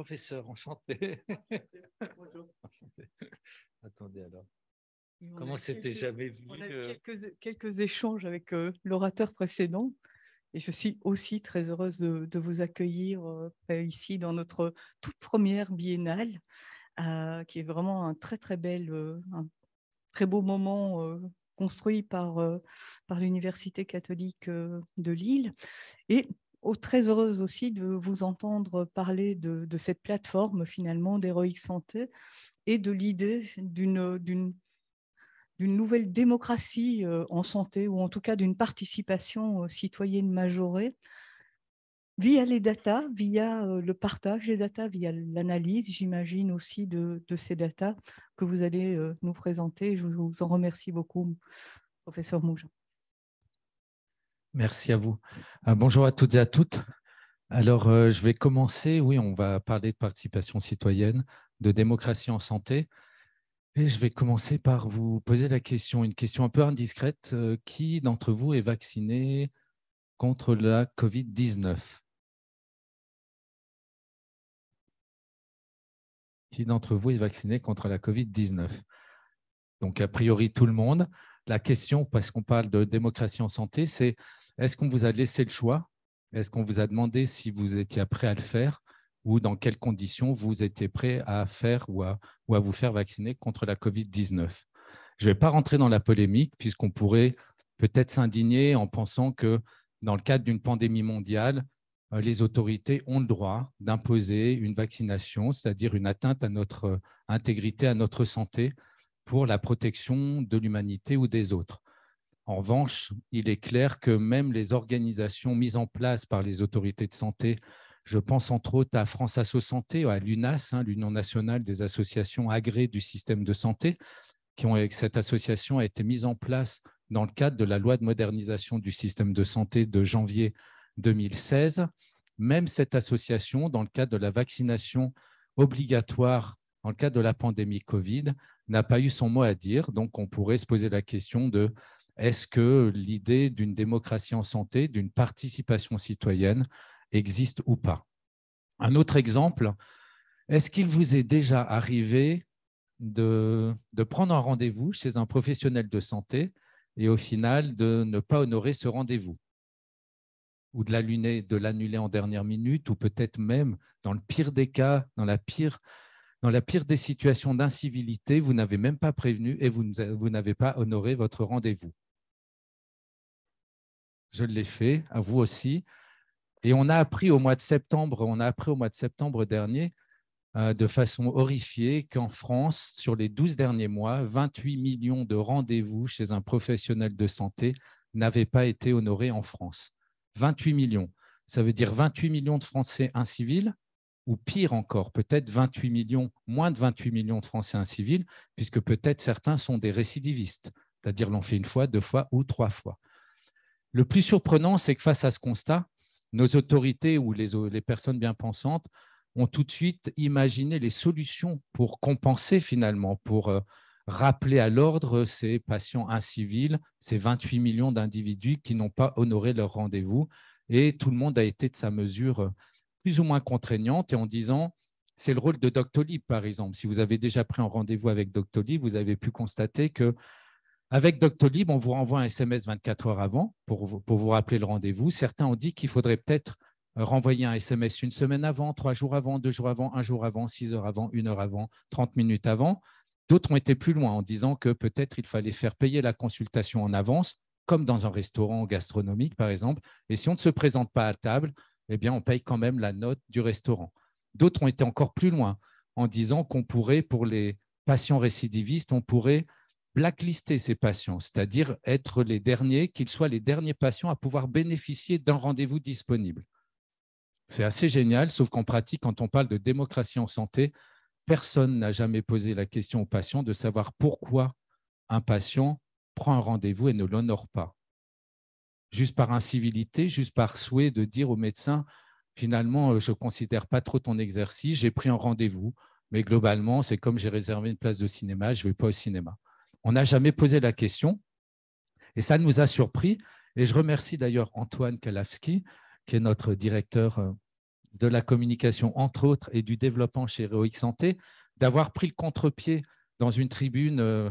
Professeur, enchanté. Bonjour. enchanté. Attendez alors. Comment c'était jamais vu euh, quelques, échanges avec euh, l'orateur précédent. Et je suis aussi très heureuse de, vous accueillir euh, ici dans notre toute première biennale, qui est vraiment un très très bel, un très beau moment construit par, par l'Université catholique de Lille. Et très heureuse aussi de vous entendre parler de, cette plateforme finalement d'Héroïque Santé et de l'idée d'une nouvelle démocratie euh, en santé ou en tout cas d'une participation euh, citoyenne majorée via les data, via euh, le partage des data, via l'analyse, j'imagine aussi de, ces data que vous allez nous présenter. Je vous en remercie beaucoup, professeur Mougin. Merci à vous. Euh, bonjour à toutes et à toutes. Alors, euh, je vais commencer. Oui, on va parler de participation citoyenne, de démocratie en santé. Et je vais commencer par vous poser la question, une question un peu indiscrète. Euh, qui d'entre vous est vacciné contre la COVID-19 Qui d'entre vous est vacciné contre la COVID-19 Donc, a priori, tout le monde. La question, parce qu'on parle de démocratie en santé, c'est est-ce qu'on vous a laissé le choix Est-ce qu'on vous a demandé si vous étiez prêt à le faire ou dans quelles conditions vous étiez prêt à faire ou à, vous faire vacciner contre la COVID-19 Je ne vais pas rentrer dans la polémique puisqu'on pourrait peut-être s'indigner en pensant que dans le cadre d'une pandémie mondiale, euh, les autorités ont le droit d'imposer une vaccination, c'est-à-dire une atteinte à notre euh, intégrité, à notre santé, pour la protection de l'humanité ou des autres. En revanche, il est clair que même les organisations mises en place par les autorités de santé, je pense entre autres à France Asso Santé, à l'UNAS, hein, l'Union nationale des associations agrées du système de santé, qui ont, cette association a été mise en place dans le cadre de la loi de modernisation du système de santé de janvier 2016. Même cette association, dans le cadre de la vaccination obligatoire dans le cadre de la pandémie Covid, n'a pas eu son mot à dire. Donc, on pourrait se poser la question de est-ce que l'idée d'une démocratie en santé, d'une participation citoyenne existe ou pas Un autre exemple, est-ce qu'il vous est déjà arrivé de, prendre un rendez-vous chez un professionnel de santé et au final de ne pas honorer ce rendez-vous ou de l'annuler, en dernière minute, ou peut-être même, dans le pire des cas, dans la pire, dans la pire des situations d'incivilité, vous n'avez même pas prévenu et vous n'avez pas honoré votre rendez-vous. Je l'ai fait, à vous aussi. Et on a appris au mois de septembre, on a appris au mois de septembre dernier, euh, de façon horrifiée, qu'en France, sur les 12 derniers mois, 28 millions de rendez-vous chez un professionnel de santé n'avaient pas été honorés en France. 28 millions. Ça veut dire 28 millions de Français incivils, ou pire encore, peut-être 28 millions, moins de 28 millions de Français incivils, puisque peut-être certains sont des récidivistes, c'est-à-dire l'ont fait une fois, deux fois ou trois fois. Le plus surprenant, c'est que face à ce constat, nos autorités ou les, personnes bien pensantes ont tout de suite imaginé les solutions pour compenser finalement, pour euh, rappeler à l'ordre ces patients inciviles, ces 28 millions d'individus qui n'ont pas honoré leur rendez-vous. Et tout le monde a été de sa mesure euh, plus ou moins contraignante et en disant, c'est le rôle de Doctolib, par exemple. Si vous avez déjà pris un rendez-vous avec Doctolib, vous avez pu constater que avec Doctolib, on vous renvoie un SMS 24 heures avant pour, vous, rappeler le rendez-vous. Certains ont dit qu'il faudrait peut-être euh, renvoyer un SMS une semaine avant, trois jours avant, deux jours avant, un jour avant, six heures avant, une heure avant, 30 minutes avant. D'autres ont été plus loin en disant que peut-être il fallait faire payer la consultation en avance, comme dans un restaurant gastronomique par exemple. Et si on ne se présente pas à table, eh bien on paye quand même la note du restaurant. D'autres ont été encore plus loin en disant qu'on pourrait, pour les patients récidivistes, on pourrait blacklister ces patients, c'est-à-dire être les derniers, qu'ils soient les derniers patients à pouvoir bénéficier d'un rendez-vous disponible. C'est assez génial, sauf qu'en pratique, quand on parle de démocratie en santé, personne n'a jamais posé la question aux patients de savoir pourquoi un patient prend un rendez-vous et ne l'honore pas. Juste par incivilité, juste par souhait de dire au médecin, finalement, euh, je ne considère pas trop ton exercice, j'ai pris un rendez-vous, mais globalement, c'est comme j'ai réservé une place de cinéma, je ne vais pas au cinéma on n'a jamais posé la question. Et ça nous a surpris. Et je remercie d'ailleurs Antoine Kalafski, qui est notre directeur euh, de la communication, entre autres, et du développement chez Heroic Santé, d'avoir pris le contre-pied dans une tribune. Euh,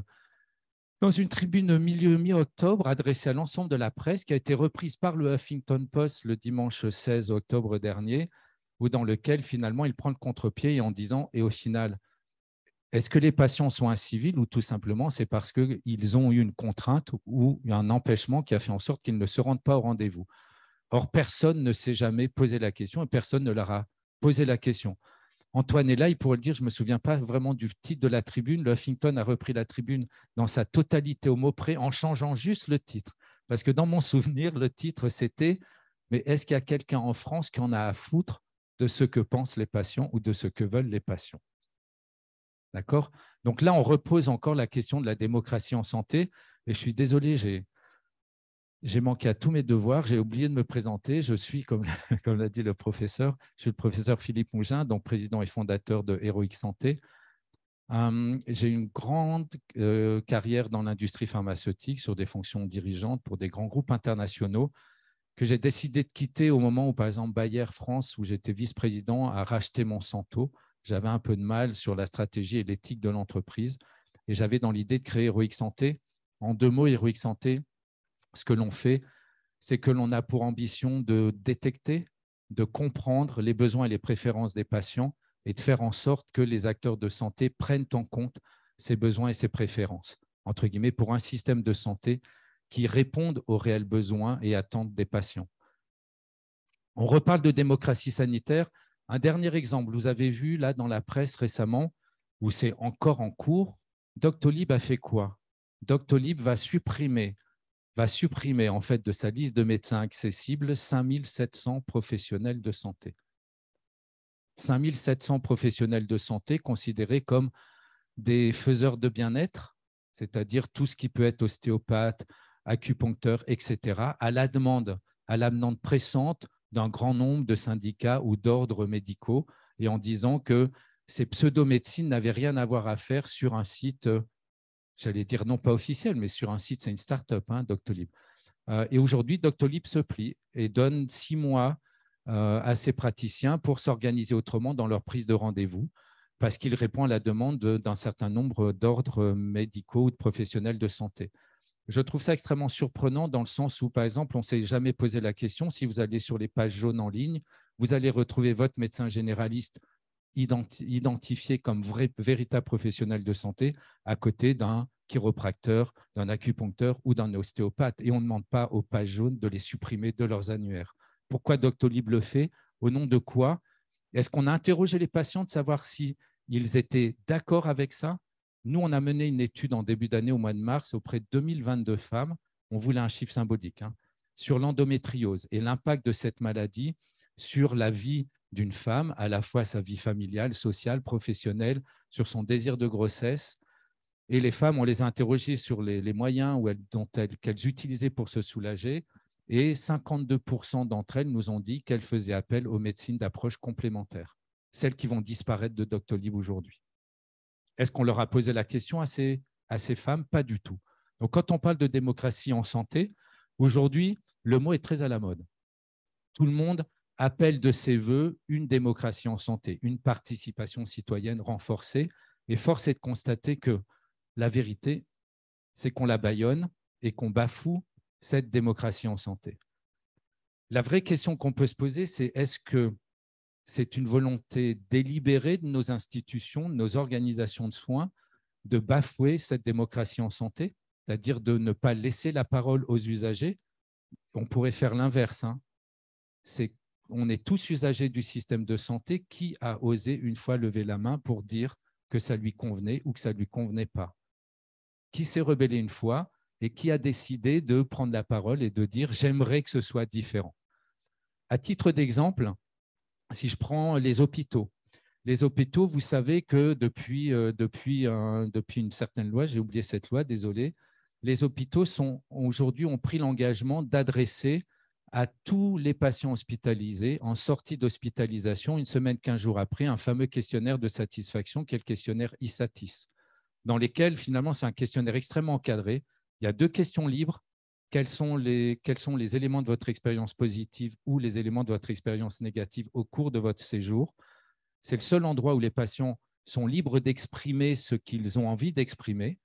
dans une tribune milieu mi-octobre adressée à l'ensemble de la presse qui a été reprise par le Huffington Post le dimanche 16 octobre dernier, ou dans lequel finalement il prend le contre-pied en disant, et au final, est-ce que les patients sont inciviles ou tout simplement c'est parce qu'ils ont eu une contrainte ou un empêchement qui a fait en sorte qu'ils ne se rendent pas au rendez-vous Or, personne ne s'est jamais posé la question et personne ne leur a posé la question. Antoine est là, il pourrait le dire, je ne me souviens pas vraiment du titre de la tribune. Le Huffington a repris la tribune dans sa totalité au mot près en changeant juste le titre. Parce que dans mon souvenir, le titre c'était Mais est-ce qu'il y a quelqu'un en France qui en a à foutre de ce que pensent les patients ou de ce que veulent les patients donc là, on repose encore la question de la démocratie en santé. Et je suis désolé, j'ai, manqué à tous mes devoirs, j'ai oublié de me présenter. Je suis, comme, l'a dit le professeur, je suis le professeur Philippe Mougin, donc président et fondateur de Heroic Santé. Hum, j'ai une grande euh, carrière dans l'industrie pharmaceutique sur des fonctions dirigeantes pour des grands groupes internationaux que j'ai décidé de quitter au moment où, par exemple, Bayer France, où j'étais vice-président, a racheté Monsanto j'avais un peu de mal sur la stratégie et l'éthique de l'entreprise. Et j'avais dans l'idée de créer Heroic Santé. En deux mots, Heroic Santé, ce que l'on fait, c'est que l'on a pour ambition de détecter, de comprendre les besoins et les préférences des patients et de faire en sorte que les acteurs de santé prennent en compte ces besoins et ces préférences, entre guillemets, pour un système de santé qui réponde aux réels besoins et attentes des patients. On reparle de démocratie sanitaire. Un dernier exemple, vous avez vu là dans la presse récemment, où c'est encore en cours, Doctolib a fait quoi Doctolib va supprimer, va supprimer en fait de sa liste de médecins accessibles 5700 professionnels de santé. 5700 professionnels de santé considérés comme des faiseurs de bien-être, c'est-à-dire tout ce qui peut être ostéopathe, acupuncteur, etc., à la demande, à l'amenante pressante d'un grand nombre de syndicats ou d'ordres médicaux et en disant que ces pseudo-médecines n'avaient rien à voir à faire sur un site, euh, j'allais dire non pas officiel, mais sur un site, c'est une start-up, hein, Doctolib. Euh, et aujourd'hui, Doctolib se plie et donne six mois euh, à ses praticiens pour s'organiser autrement dans leur prise de rendez-vous, parce qu'il répond à la demande d'un certain nombre d'ordres médicaux ou de professionnels de santé je trouve ça extrêmement surprenant dans le sens où, par exemple, on ne s'est jamais posé la question, si vous allez sur les pages jaunes en ligne, vous allez retrouver votre médecin généraliste identifié comme vrai, véritable professionnel de santé à côté d'un chiropracteur, d'un acupuncteur ou d'un ostéopathe. Et on ne demande pas aux pages jaunes de les supprimer de leurs annuaires. Pourquoi Doctolib le fait Au nom de quoi Est-ce qu'on a interrogé les patients de savoir s'ils étaient d'accord avec ça nous, on a mené une étude en début d'année au mois de mars auprès de 2022 femmes. On voulait un chiffre symbolique hein, sur l'endométriose et l'impact de cette maladie sur la vie d'une femme, à la fois sa vie familiale, sociale, professionnelle, sur son désir de grossesse. Et les femmes, on les a interrogées sur les, moyens qu'elles utilisaient pour se soulager. Et 52% d'entre elles nous ont dit qu'elles faisaient appel aux médecines d'approche complémentaire, celles qui vont disparaître de Doctolib aujourd'hui. Est-ce qu'on leur a posé la question à ces, à ces femmes Pas du tout. Donc quand on parle de démocratie en santé, aujourd'hui, le mot est très à la mode. Tout le monde appelle de ses voeux une démocratie en santé, une participation citoyenne renforcée. Et force est de constater que la vérité, c'est qu'on la bâillonne et qu'on bafoue cette démocratie en santé. La vraie question qu'on peut se poser, c'est est-ce que c'est une volonté délibérée de nos institutions, de nos organisations de soins, de bafouer cette démocratie en santé, c'est-à-dire de ne pas laisser la parole aux usagers. On pourrait faire l'inverse. Hein. on est tous usagers du système de santé. Qui a osé une fois lever la main pour dire que ça lui convenait ou que ça ne lui convenait pas Qui s'est rebellé une fois et qui a décidé de prendre la parole et de dire j'aimerais que ce soit différent À titre d'exemple, si je prends les hôpitaux, les hôpitaux, vous savez que depuis, euh, depuis, depuis une certaine loi, j'ai oublié cette loi, désolé, les hôpitaux sont aujourd'hui ont pris l'engagement d'adresser à tous les patients hospitalisés en sortie d'hospitalisation, une semaine, quinze jours après, un fameux questionnaire de satisfaction qui est le questionnaire ISATIS, dans lequel finalement c'est un questionnaire extrêmement encadré. Il y a deux questions libres quels sont, les, quels sont les éléments de votre expérience positive ou les éléments de votre expérience négative au cours de votre séjour. C'est le seul endroit où les patients sont libres d'exprimer ce qu'ils ont envie d'exprimer.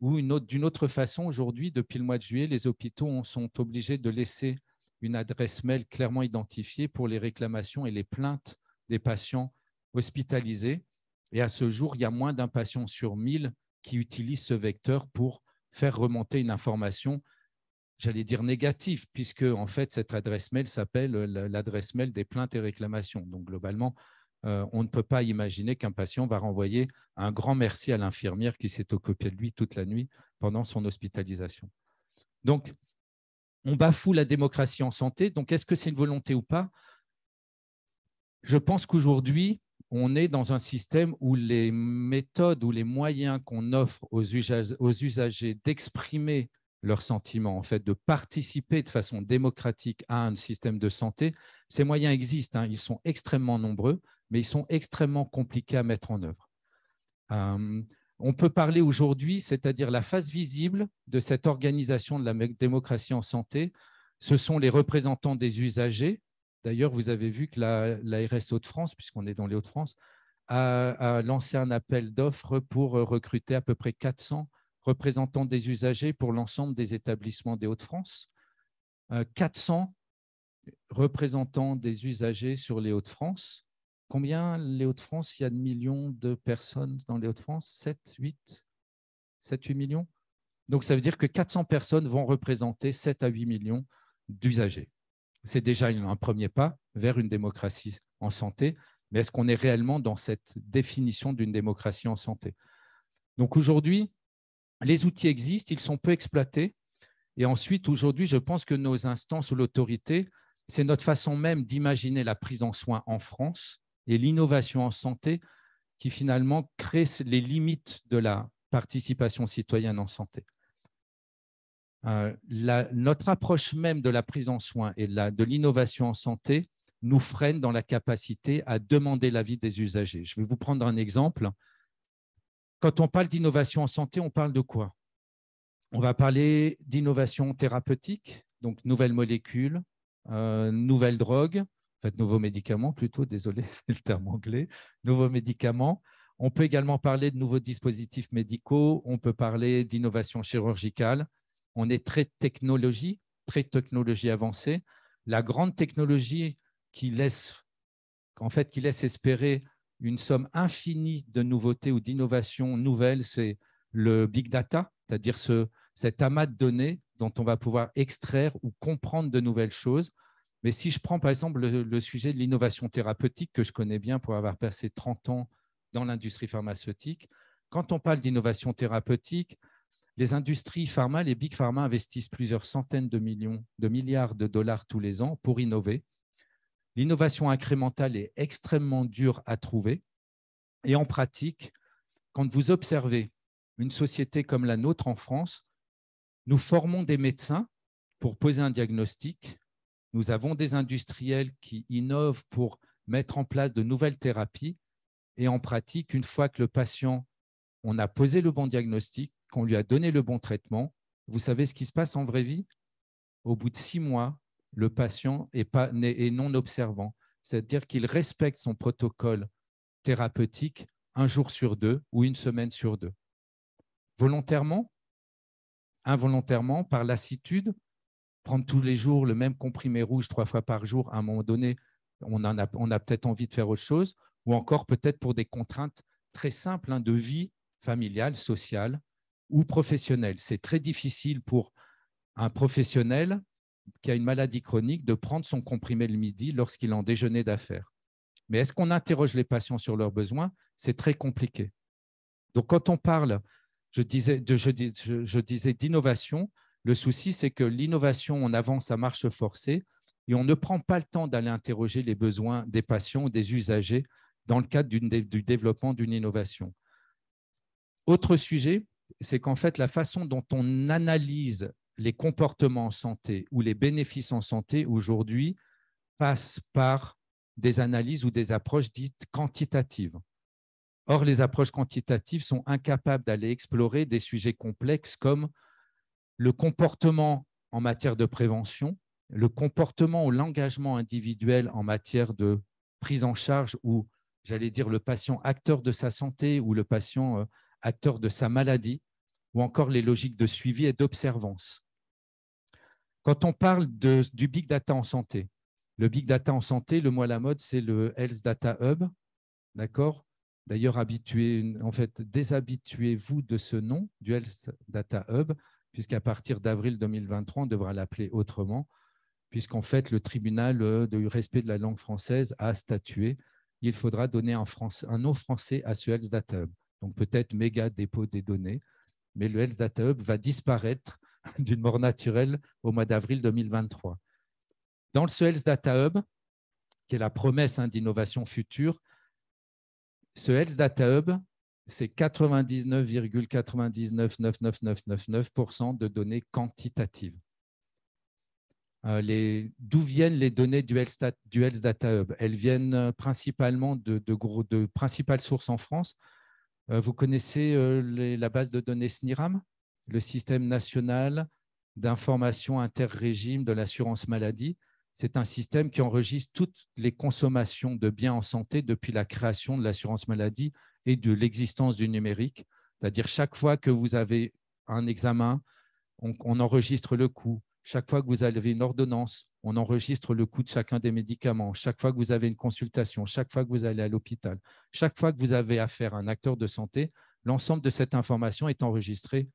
Ou d'une autre, autre façon, aujourd'hui, depuis le mois de juillet, les hôpitaux sont obligés de laisser une adresse mail clairement identifiée pour les réclamations et les plaintes des patients hospitalisés. Et à ce jour, il y a moins d'un patient sur 1000 qui utilise ce vecteur pour faire remonter une information j'allais dire négatif, puisque en fait, cette adresse mail s'appelle euh, l'adresse mail des plaintes et réclamations. Donc, globalement, euh, on ne peut pas imaginer qu'un patient va renvoyer un grand merci à l'infirmière qui s'est occupée de lui toute la nuit pendant son hospitalisation. Donc, on bafoue la démocratie en santé. Donc, est-ce que c'est une volonté ou pas Je pense qu'aujourd'hui, on est dans un système où les méthodes ou les moyens qu'on offre aux, usagers d'exprimer leur sentiment, en fait, de participer de façon démocratique à un système de santé. Ces moyens existent, hein, ils sont extrêmement nombreux, mais ils sont extrêmement compliqués à mettre en œuvre. Euh, on peut parler aujourd'hui, c'est-à-dire la face visible de cette organisation de la démocratie en santé, ce sont les représentants des usagers. D'ailleurs, vous avez vu que la, la RSO de France, puisqu'on est dans les Hauts-de-France, a, a lancé un appel d'offres pour euh, recruter à peu près 400 représentants des usagers pour l'ensemble des établissements des Hauts-de-France, 400 euh, représentants des usagers sur les Hauts-de-France. Combien les Hauts-de-France, il y a de millions de personnes dans les Hauts-de-France 7, 8 7, 8 millions Donc ça veut dire que 400 personnes vont représenter 7 à 8 millions d'usagers. C'est déjà un premier pas vers une démocratie en santé, mais est-ce qu'on est réellement dans cette définition d'une démocratie en santé Donc aujourd'hui, les outils existent, ils sont peu exploités. Et ensuite, aujourd'hui, je pense que nos instances ou l'autorité, c'est notre façon même d'imaginer la prise en soin en France et l'innovation en santé qui finalement crée les limites de la participation citoyenne en santé. Euh, notre approche même de la prise en soin et de l'innovation en santé nous freine dans la capacité à demander l'avis des usagers. Je vais vous prendre un exemple. Quand on parle d'innovation en santé, on parle de quoi On va parler d'innovation thérapeutique, donc nouvelles molécules, euh, nouvelles drogues, en fait, nouveaux médicaments plutôt, désolé, c'est le terme anglais, nouveaux médicaments. On peut également parler de nouveaux dispositifs médicaux, on peut parler d'innovation chirurgicale. On est très technologie, très technologie avancée. La grande technologie qui laisse, en fait, qui laisse espérer une somme infinie de nouveautés ou d'innovations nouvelles, c'est le big data, c'est-à-dire ce, cet amas de données dont on va pouvoir extraire ou comprendre de nouvelles choses. Mais si je prends par exemple le, sujet de l'innovation thérapeutique que je connais bien pour avoir passé 30 ans dans l'industrie pharmaceutique, quand on parle d'innovation thérapeutique, les industries pharma, les big pharma investissent plusieurs centaines de millions, de milliards de dollars tous les ans pour innover. L'innovation incrémentale est extrêmement dure à trouver. Et en pratique, quand vous observez une société comme la nôtre en France, nous formons des médecins pour poser un diagnostic. Nous avons des industriels qui innovent pour mettre en place de nouvelles thérapies. Et en pratique, une fois que le patient, on a posé le bon diagnostic, qu'on lui a donné le bon traitement, vous savez ce qui se passe en vraie vie Au bout de six mois, le patient est, non observant, c'est-à-dire qu'il respecte son protocole thérapeutique un jour sur deux ou une semaine sur deux. Volontairement, involontairement, par lassitude, prendre tous les jours le même comprimé rouge trois fois par jour, à un moment donné, on, a, peut-être envie de faire autre chose, ou encore peut-être pour des contraintes très simples hein, de vie familiale, sociale ou professionnelle. C'est très difficile pour un professionnel qui a une maladie chronique de prendre son comprimé le midi lorsqu'il en déjeuner d'affaires. Mais est-ce qu'on interroge les patients sur leurs besoins C'est très compliqué. Donc quand on parle, je disais, disais d'innovation, le souci c'est que l'innovation, on avance à marche forcée et on ne prend pas le temps d'aller interroger les besoins des patients ou des usagers dans le cadre du développement d'une innovation. Autre sujet, c'est qu'en fait, la façon dont on analyse les comportements en santé ou les bénéfices en santé aujourd'hui passent par des analyses ou des approches dites quantitatives. Or, les approches quantitatives sont incapables d'aller explorer des sujets complexes comme le comportement en matière de prévention, le comportement ou l'engagement individuel en matière de prise en charge ou, j'allais dire, le patient acteur de sa santé ou le patient euh, acteur de sa maladie, ou encore les logiques de suivi et d'observance. Quand on parle du big data en santé, le big data en santé, le mot à la mode, c'est le Health Data Hub, d'accord D'ailleurs, en fait, déshabituez-vous de ce nom, du Health Data Hub, puisqu'à partir d'avril 2023, on devra l'appeler autrement, puisqu'en fait, le tribunal euh, de respect de la langue française a statué, il faudra donner un, un nom français à ce Health Data Hub. Donc peut-être méga dépôt des données, mais le Health Data Hub va disparaître d'une mort naturelle au mois d'avril 2023. Dans le Health Data Hub, qui est la promesse hein, d'innovation future, ce Health Data Hub, c'est 99,999999% de données quantitatives. Euh, d'où viennent les données du Health, Data Hub Elles viennent euh, principalement de, principales sources en France. Euh, vous connaissez la base de données SNIRAM le système national d'information inter-régime de l'assurance maladie. C'est un système qui enregistre toutes les consommations de biens en santé depuis la création de l'assurance maladie et de l'existence du numérique. C'est-à-dire chaque fois que vous avez un examen, on, on, enregistre le coût. Chaque fois que vous avez une ordonnance, on enregistre le coût de chacun des médicaments. Chaque fois que vous avez une consultation, chaque fois que vous allez à l'hôpital, chaque fois que vous avez affaire à un acteur de santé, l'ensemble de cette information est enregistrée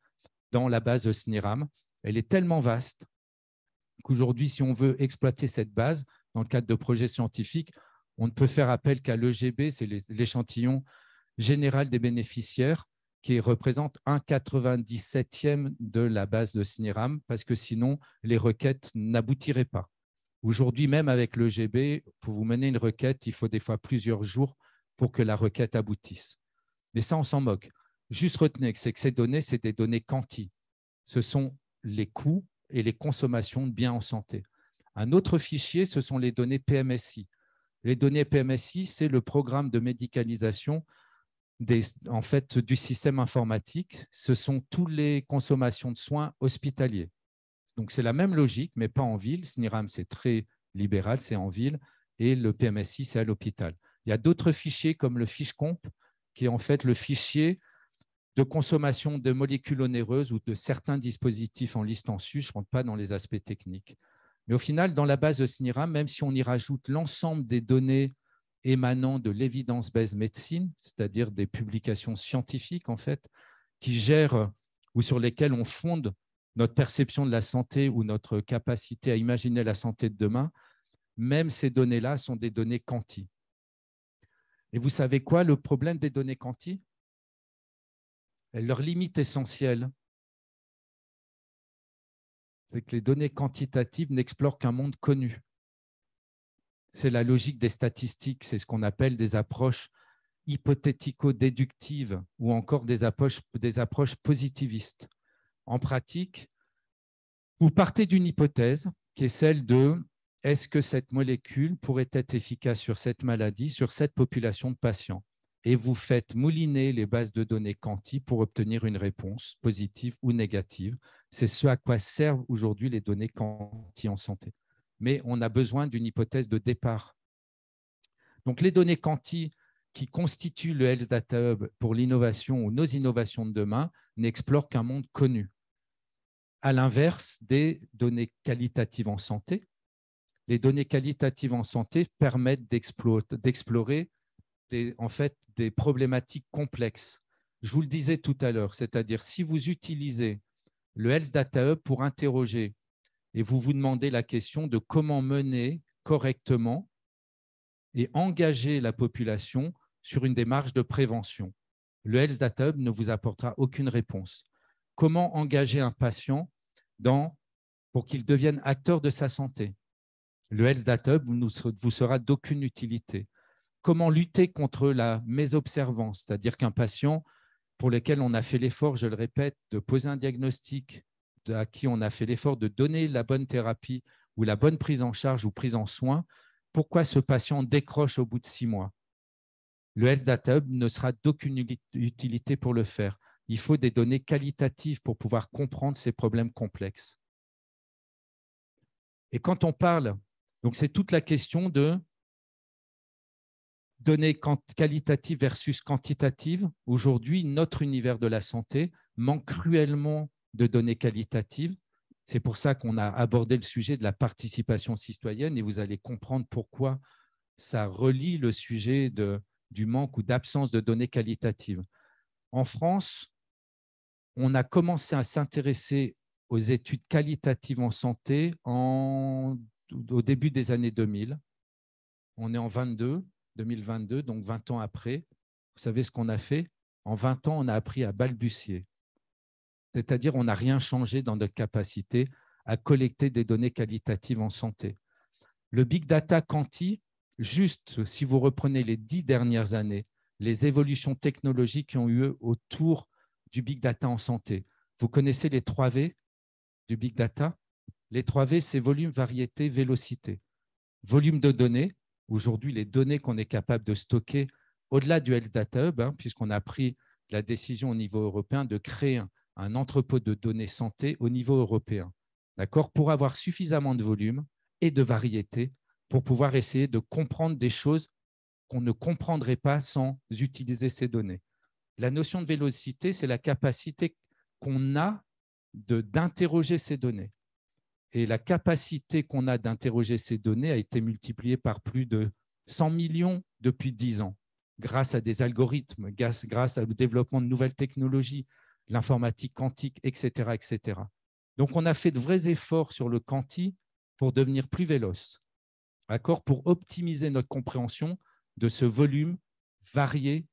dans la base de SNIRAM. Elle est tellement vaste qu'aujourd'hui, si on veut exploiter cette base dans le cadre de projets scientifiques, on ne peut faire appel qu'à l'EGB, c'est l'échantillon général des bénéficiaires qui représente un 97 e de la base de SNIRAM, parce que sinon, les requêtes n'aboutiraient pas. Aujourd'hui, même avec l'EGB, pour vous mener une requête, il faut des fois plusieurs jours pour que la requête aboutisse. Mais ça, on s'en moque. Juste retenez que, que ces données, c'est des données quanti. Ce sont les coûts et les consommations de biens en santé. Un autre fichier, ce sont les données PMSI. Les données PMSI, c'est le programme de médicalisation des, en fait, du système informatique. Ce sont toutes les consommations de soins hospitaliers. Donc, c'est la même logique, mais pas en ville. SNIRAM, c'est très libéral, c'est en ville. Et le PMSI, c'est à l'hôpital. Il y a d'autres fichiers comme le fiche comp, qui est en fait le fichier de consommation de molécules onéreuses ou de certains dispositifs en liste en sus. Je ne rentre pas dans les aspects techniques. Mais au final, dans la base de SNIRA, même si on y rajoute l'ensemble des données émanant de lévidence base médecine, c'est-à-dire des publications scientifiques en fait, qui gèrent euh, ou sur lesquelles on fonde notre perception de la santé ou notre capacité à imaginer la santé de demain, même ces données-là sont des données quanti. Et vous savez quoi, le problème des données quanti, leur limite essentielle, c'est que les données quantitatives n'explorent qu'un monde connu. C'est la logique des statistiques, c'est ce qu'on appelle des approches hypothético-déductives ou encore des approches, positivistes. En pratique, vous partez d'une hypothèse qui est celle de est-ce que cette molécule pourrait être efficace sur cette maladie, sur cette population de patients et vous faites mouliner les bases de données quanti pour obtenir une réponse positive ou négative. C'est ce à quoi servent aujourd'hui les données quanti en santé. Mais on a besoin d'une hypothèse de départ. Donc les données quanti qui constituent le Health Data Hub pour l'innovation ou nos innovations de demain n'explorent qu'un monde connu. À l'inverse des données qualitatives en santé, les données qualitatives en santé permettent d'explorer en fait des problématiques complexes. Je vous le disais tout à l'heure, c'est-à-dire si vous utilisez le Health Data Hub pour interroger et vous vous demandez la question de comment mener correctement et engager la population sur une démarche de prévention. Le Health Data Hub ne vous apportera aucune réponse. Comment engager un patient dans, pour qu'il devienne acteur de sa santé Le Health Data Hub ne vous sera d'aucune utilité comment lutter contre la mésobservance, c'est-à-dire qu'un patient pour lequel on a fait l'effort, je le répète, de poser un diagnostic, à qui on a fait l'effort de donner la bonne thérapie ou la bonne prise en charge ou prise en soin, pourquoi ce patient décroche au bout de six mois Le health data hub ne sera d'aucune utilité pour le faire. Il faut des données qualitatives pour pouvoir comprendre ces problèmes complexes. Et quand on parle, donc c'est toute la question de données qualitatives versus quantitatives, aujourd'hui, notre univers de la santé manque cruellement de données qualitatives. C'est pour ça qu'on a abordé le sujet de la participation citoyenne et vous allez comprendre pourquoi ça relie le sujet de, du manque ou d'absence de données qualitatives. En France, on a commencé à s'intéresser aux études qualitatives en santé au début des années 2000. On est en 22. 2022, donc 20 ans après, vous savez ce qu'on a fait En 20 ans, on a appris à balbutier. C'est-à-dire, on n'a rien changé dans notre capacité à collecter des données qualitatives en santé. Le big data quanti, juste si vous reprenez les dix dernières années, les évolutions technologiques qui ont eu lieu autour du big data en santé. Vous connaissez les 3 V du big data Les 3 V, c'est volume, variété, vélocité. Volume de données, aujourd'hui les données qu'on est capable de stocker au-delà du Health Data Hub, hein, puisqu'on a pris la décision au niveau européen de créer un, entrepôt de données santé au niveau européen, d'accord, pour avoir suffisamment de volume et de variété pour pouvoir essayer de comprendre des choses qu'on ne comprendrait pas sans utiliser ces données. La notion de vélocité, c'est la capacité qu'on a d'interroger ces données. Et la capacité qu'on a d'interroger ces données a été multipliée par plus de 100 millions depuis 10 ans, grâce à des algorithmes, grâce, au développement de nouvelles technologies, l'informatique quantique, etc., etc. Donc, on a fait de vrais efforts sur le quanti pour devenir plus véloce, pour optimiser notre compréhension de ce volume varié,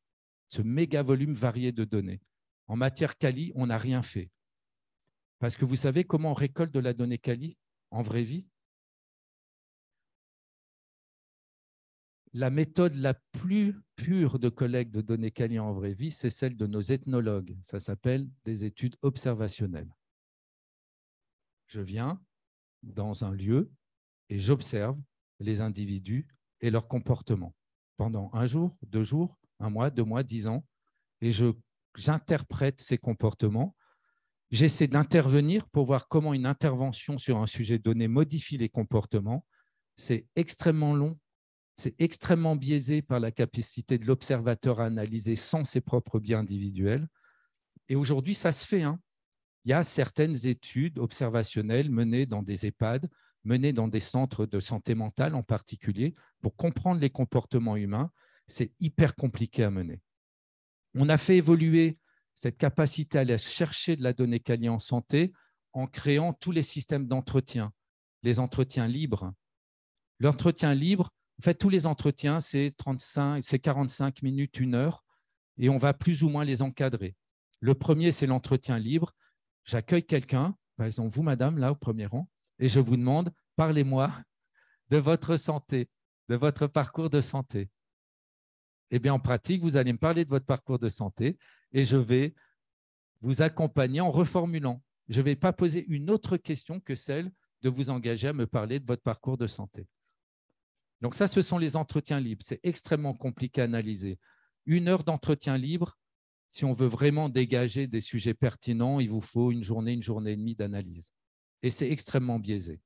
ce méga volume varié de données. En matière quali, on n'a rien fait. Parce que vous savez comment on récolte de la donnée Kali en vraie vie La méthode la plus pure de collecte de données Kali en vraie vie, c'est celle de nos ethnologues. Ça s'appelle des études observationnelles. Je viens dans un lieu et j'observe les individus et leurs comportements pendant un jour, deux jours, un mois, deux mois, dix ans, et j'interprète ces comportements J'essaie d'intervenir pour voir comment une intervention sur un sujet donné modifie les comportements. C'est extrêmement long, c'est extrêmement biaisé par la capacité de l'observateur à analyser sans ses propres biens individuels. Et aujourd'hui, ça se fait. Hein. Il y a certaines études observationnelles menées dans des EHPAD, menées dans des centres de santé mentale en particulier, pour comprendre les comportements humains. C'est hyper compliqué à mener. On a fait évoluer cette capacité à aller chercher de la donnée quali en santé en créant tous les systèmes d'entretien, les entretiens libres. L'entretien libre, en fait, tous les entretiens, c'est 35, c'est 45 minutes, une heure, et on va plus ou moins les encadrer. Le premier, c'est l'entretien libre. J'accueille quelqu'un, par exemple vous, madame, là au premier rang, et je vous demande, parlez-moi de votre santé, de votre parcours de santé. Eh bien, en pratique, vous allez me parler de votre parcours de santé et je vais vous accompagner en reformulant. Je ne vais pas poser une autre question que celle de vous engager à me parler de votre parcours de santé. Donc ça, ce sont les entretiens libres. C'est extrêmement compliqué à analyser. Une heure d'entretien libre, si on veut vraiment dégager des sujets pertinents, il vous faut une journée, une journée et demie d'analyse. Et c'est extrêmement biaisé.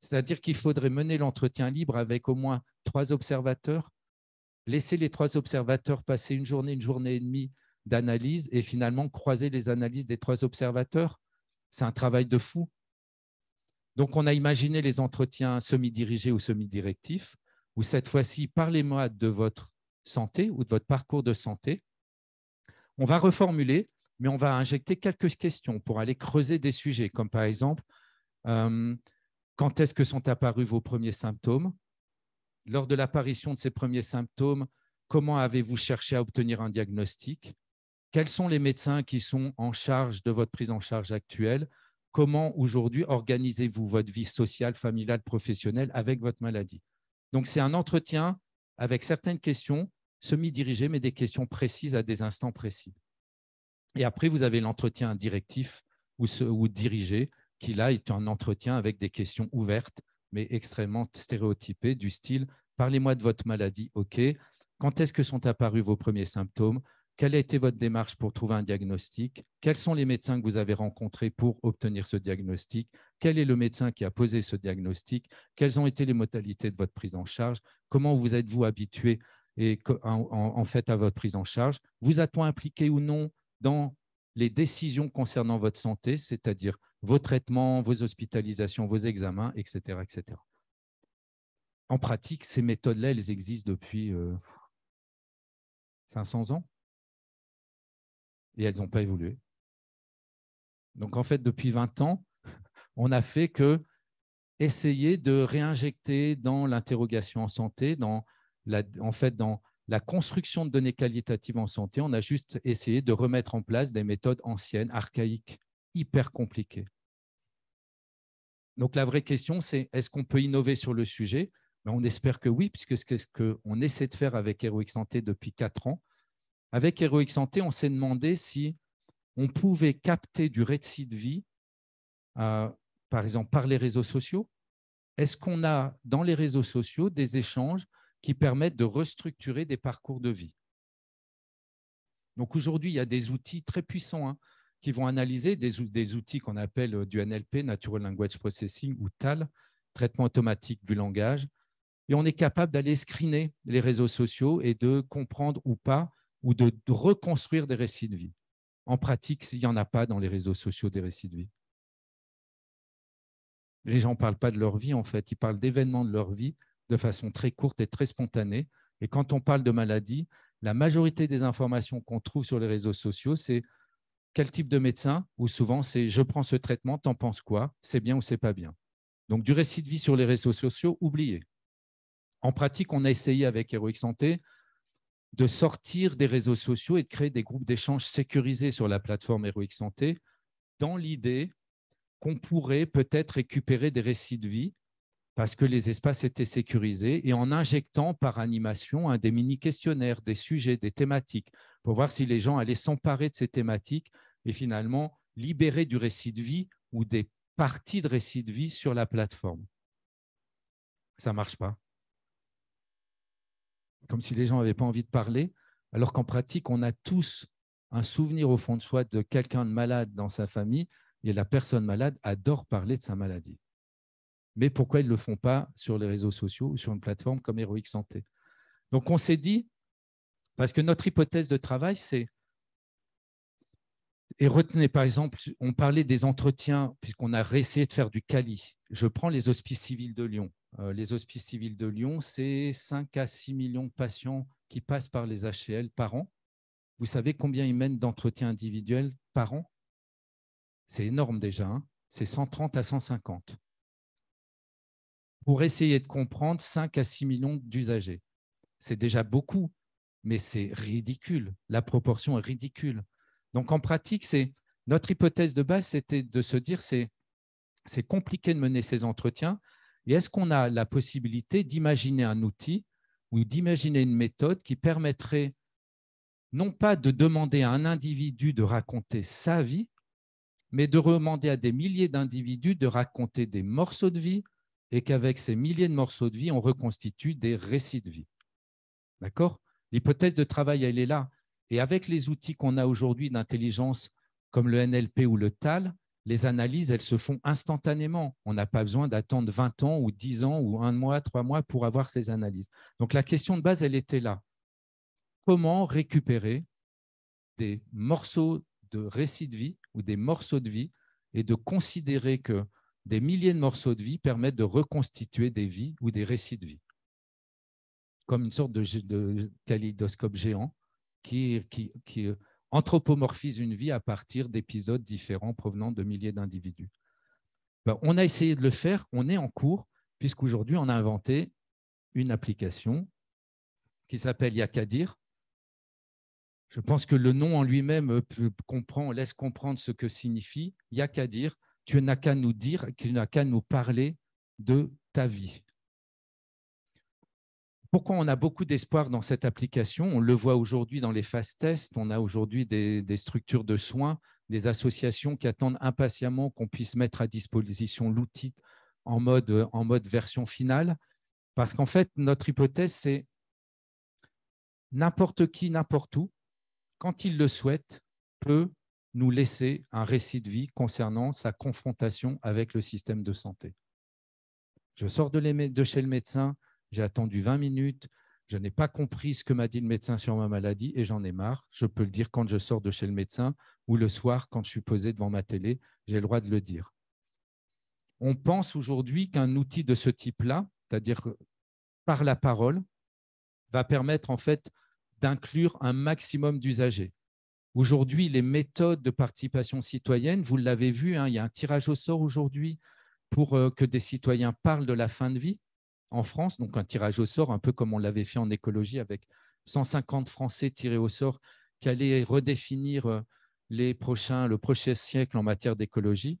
C'est-à-dire qu'il faudrait mener l'entretien libre avec au moins trois observateurs, laisser les trois observateurs passer une journée, une journée et demie d'analyse et finalement croiser les analyses des trois observateurs. C'est un travail de fou. Donc, on a imaginé les entretiens semi-dirigés ou semi-directifs, où cette fois-ci, parlez-moi de votre santé ou de votre parcours de santé. On va reformuler, mais on va injecter quelques questions pour aller creuser des sujets, comme par exemple, euh, quand est-ce que sont apparus vos premiers symptômes Lors de l'apparition de ces premiers symptômes, comment avez-vous cherché à obtenir un diagnostic quels sont les médecins qui sont en charge de votre prise en charge actuelle Comment aujourd'hui organisez-vous votre vie sociale, familiale, professionnelle avec votre maladie Donc, c'est un entretien avec certaines questions semi-dirigées, mais des questions précises à des instants précis. Et après, vous avez l'entretien directif ou, dirigé, qui là est un entretien avec des questions ouvertes, mais extrêmement stéréotypées, du style Parlez-moi de votre maladie, ok. Quand est-ce que sont apparus vos premiers symptômes quelle a été votre démarche pour trouver un diagnostic Quels sont les médecins que vous avez rencontrés pour obtenir ce diagnostic Quel est le médecin qui a posé ce diagnostic Quelles ont été les modalités de votre prise en charge Comment vous êtes-vous habitué et en, fait à votre prise en charge Vous a-t-on impliqué ou non dans les décisions concernant votre santé, c'est-à-dire vos traitements, vos hospitalisations, vos examens, etc. etc. En pratique, ces méthodes-là, elles existent depuis 500 euh, ans et elles n'ont pas évolué. Donc en fait, depuis 20 ans, on n'a fait que essayer de réinjecter dans l'interrogation en santé, dans la, en fait dans la construction de données qualitatives en santé, on a juste essayé de remettre en place des méthodes anciennes, archaïques, hyper compliquées. Donc la vraie question, c'est est-ce qu'on peut innover sur le sujet ben, On espère que oui, puisque ce qu'on essaie de faire avec Heroic Santé depuis 4 ans, avec Heroic Santé, on s'est demandé si on pouvait capter du récit de vie, euh, par exemple par les réseaux sociaux. Est-ce qu'on a dans les réseaux sociaux des échanges qui permettent de restructurer des parcours de vie Donc aujourd'hui, il y a des outils très puissants hein, qui vont analyser des, des outils qu'on appelle euh, du NLP, Natural Language Processing, ou TAL, traitement automatique du langage. Et on est capable d'aller screener les réseaux sociaux et de comprendre ou pas ou de, reconstruire des récits de vie. En pratique, s'il n'y en a pas dans les réseaux sociaux des récits de vie. Les gens ne parlent pas de leur vie, en fait, ils parlent d'événements de leur vie de façon très courte et très spontanée. Et quand on parle de maladie, la majorité des informations qu'on trouve sur les réseaux sociaux, c'est quel type de médecin, ou souvent c'est je prends ce traitement, t'en penses quoi, c'est bien ou c'est pas bien. Donc du récit de vie sur les réseaux sociaux, oubliez. En pratique, on a essayé avec Héroïque Santé de sortir des réseaux sociaux et de créer des groupes d'échange sécurisés sur la plateforme Heroic Santé, dans l'idée qu'on pourrait peut-être récupérer des récits de vie parce que les espaces étaient sécurisés et en injectant par animation un des mini-questionnaires, des sujets, des thématiques, pour voir si les gens allaient s'emparer de ces thématiques et finalement libérer du récit de vie ou des parties de récit de vie sur la plateforme. Ça ne marche pas comme si les gens n'avaient pas envie de parler, alors qu'en pratique, on a tous un souvenir au fond de soi de quelqu'un de malade dans sa famille, et la personne malade adore parler de sa maladie. Mais pourquoi ils ne le font pas sur les réseaux sociaux ou sur une plateforme comme Héroïque Santé Donc on s'est dit, parce que notre hypothèse de travail, c'est, et retenez par exemple, on parlait des entretiens, puisqu'on a essayé de faire du Cali. Je prends les hospices civils de Lyon. Euh, les hospices civils de Lyon, c'est 5 à 6 millions de patients qui passent par les HCL par an. Vous savez combien ils mènent d'entretiens individuels par an C'est énorme déjà, hein. c'est 130 à 150. Pour essayer de comprendre 5 à 6 millions d'usagers. C'est déjà beaucoup, mais c'est ridicule. La proportion est ridicule. Donc en pratique, c'est notre hypothèse de base, c'était de se dire c'est c'est compliqué de mener ces entretiens et est-ce qu'on a la possibilité d'imaginer un outil ou d'imaginer une méthode qui permettrait non pas de demander à un individu de raconter sa vie, mais de demander à des milliers d'individus de raconter des morceaux de vie et qu'avec ces milliers de morceaux de vie, on reconstitue des récits de vie. D'accord L'hypothèse de travail, elle est là. Et avec les outils qu'on a aujourd'hui d'intelligence comme le NLP ou le TAL, les analyses, elles se font instantanément. On n'a pas besoin d'attendre 20 ans ou 10 ans ou un mois, trois mois pour avoir ces analyses. Donc la question de base, elle était là. Comment récupérer des morceaux de récits de vie ou des morceaux de vie et de considérer que des milliers de morceaux de vie permettent de reconstituer des vies ou des récits de vie, comme une sorte de, de kaléidoscope géant qui anthropomorphise une vie à partir d'épisodes différents provenant de milliers d'individus. Ben, on a essayé de le faire, on est en cours, puisqu'aujourd'hui, on a inventé une application qui s'appelle Yakadir. Je pense que le nom en lui-même comprend, laisse comprendre ce que signifie Yakadir. Tu n'as qu'à nous dire, tu n'as qu'à nous parler de ta vie. Pourquoi on a beaucoup d'espoir dans cette application On le voit aujourd'hui dans les fast tests, on a aujourd'hui des, structures de soins, des associations qui attendent impatiemment qu'on puisse mettre à disposition l'outil en mode, version finale. Parce qu'en fait, notre hypothèse, c'est n'importe qui, n'importe où, quand il le souhaite, peut nous laisser un récit de vie concernant sa confrontation avec le système de santé. Je sors de, de chez le médecin, j'ai attendu 20 minutes, je n'ai pas compris ce que m'a dit le médecin sur ma maladie et j'en ai marre. Je peux le dire quand je sors de chez le médecin ou le soir quand je suis posé devant ma télé, j'ai le droit de le dire. On pense aujourd'hui qu'un outil de ce type-là, c'est-à-dire par la parole, va permettre en fait d'inclure un maximum d'usagers. Aujourd'hui, les méthodes de participation citoyenne, vous l'avez vu, hein, il y a un tirage au sort aujourd'hui pour euh, que des citoyens parlent de la fin de vie en France, donc un tirage au sort, un peu comme on l'avait fait en écologie avec 150 Français tirés au sort qui allaient redéfinir euh, les prochains, le prochain siècle en matière d'écologie.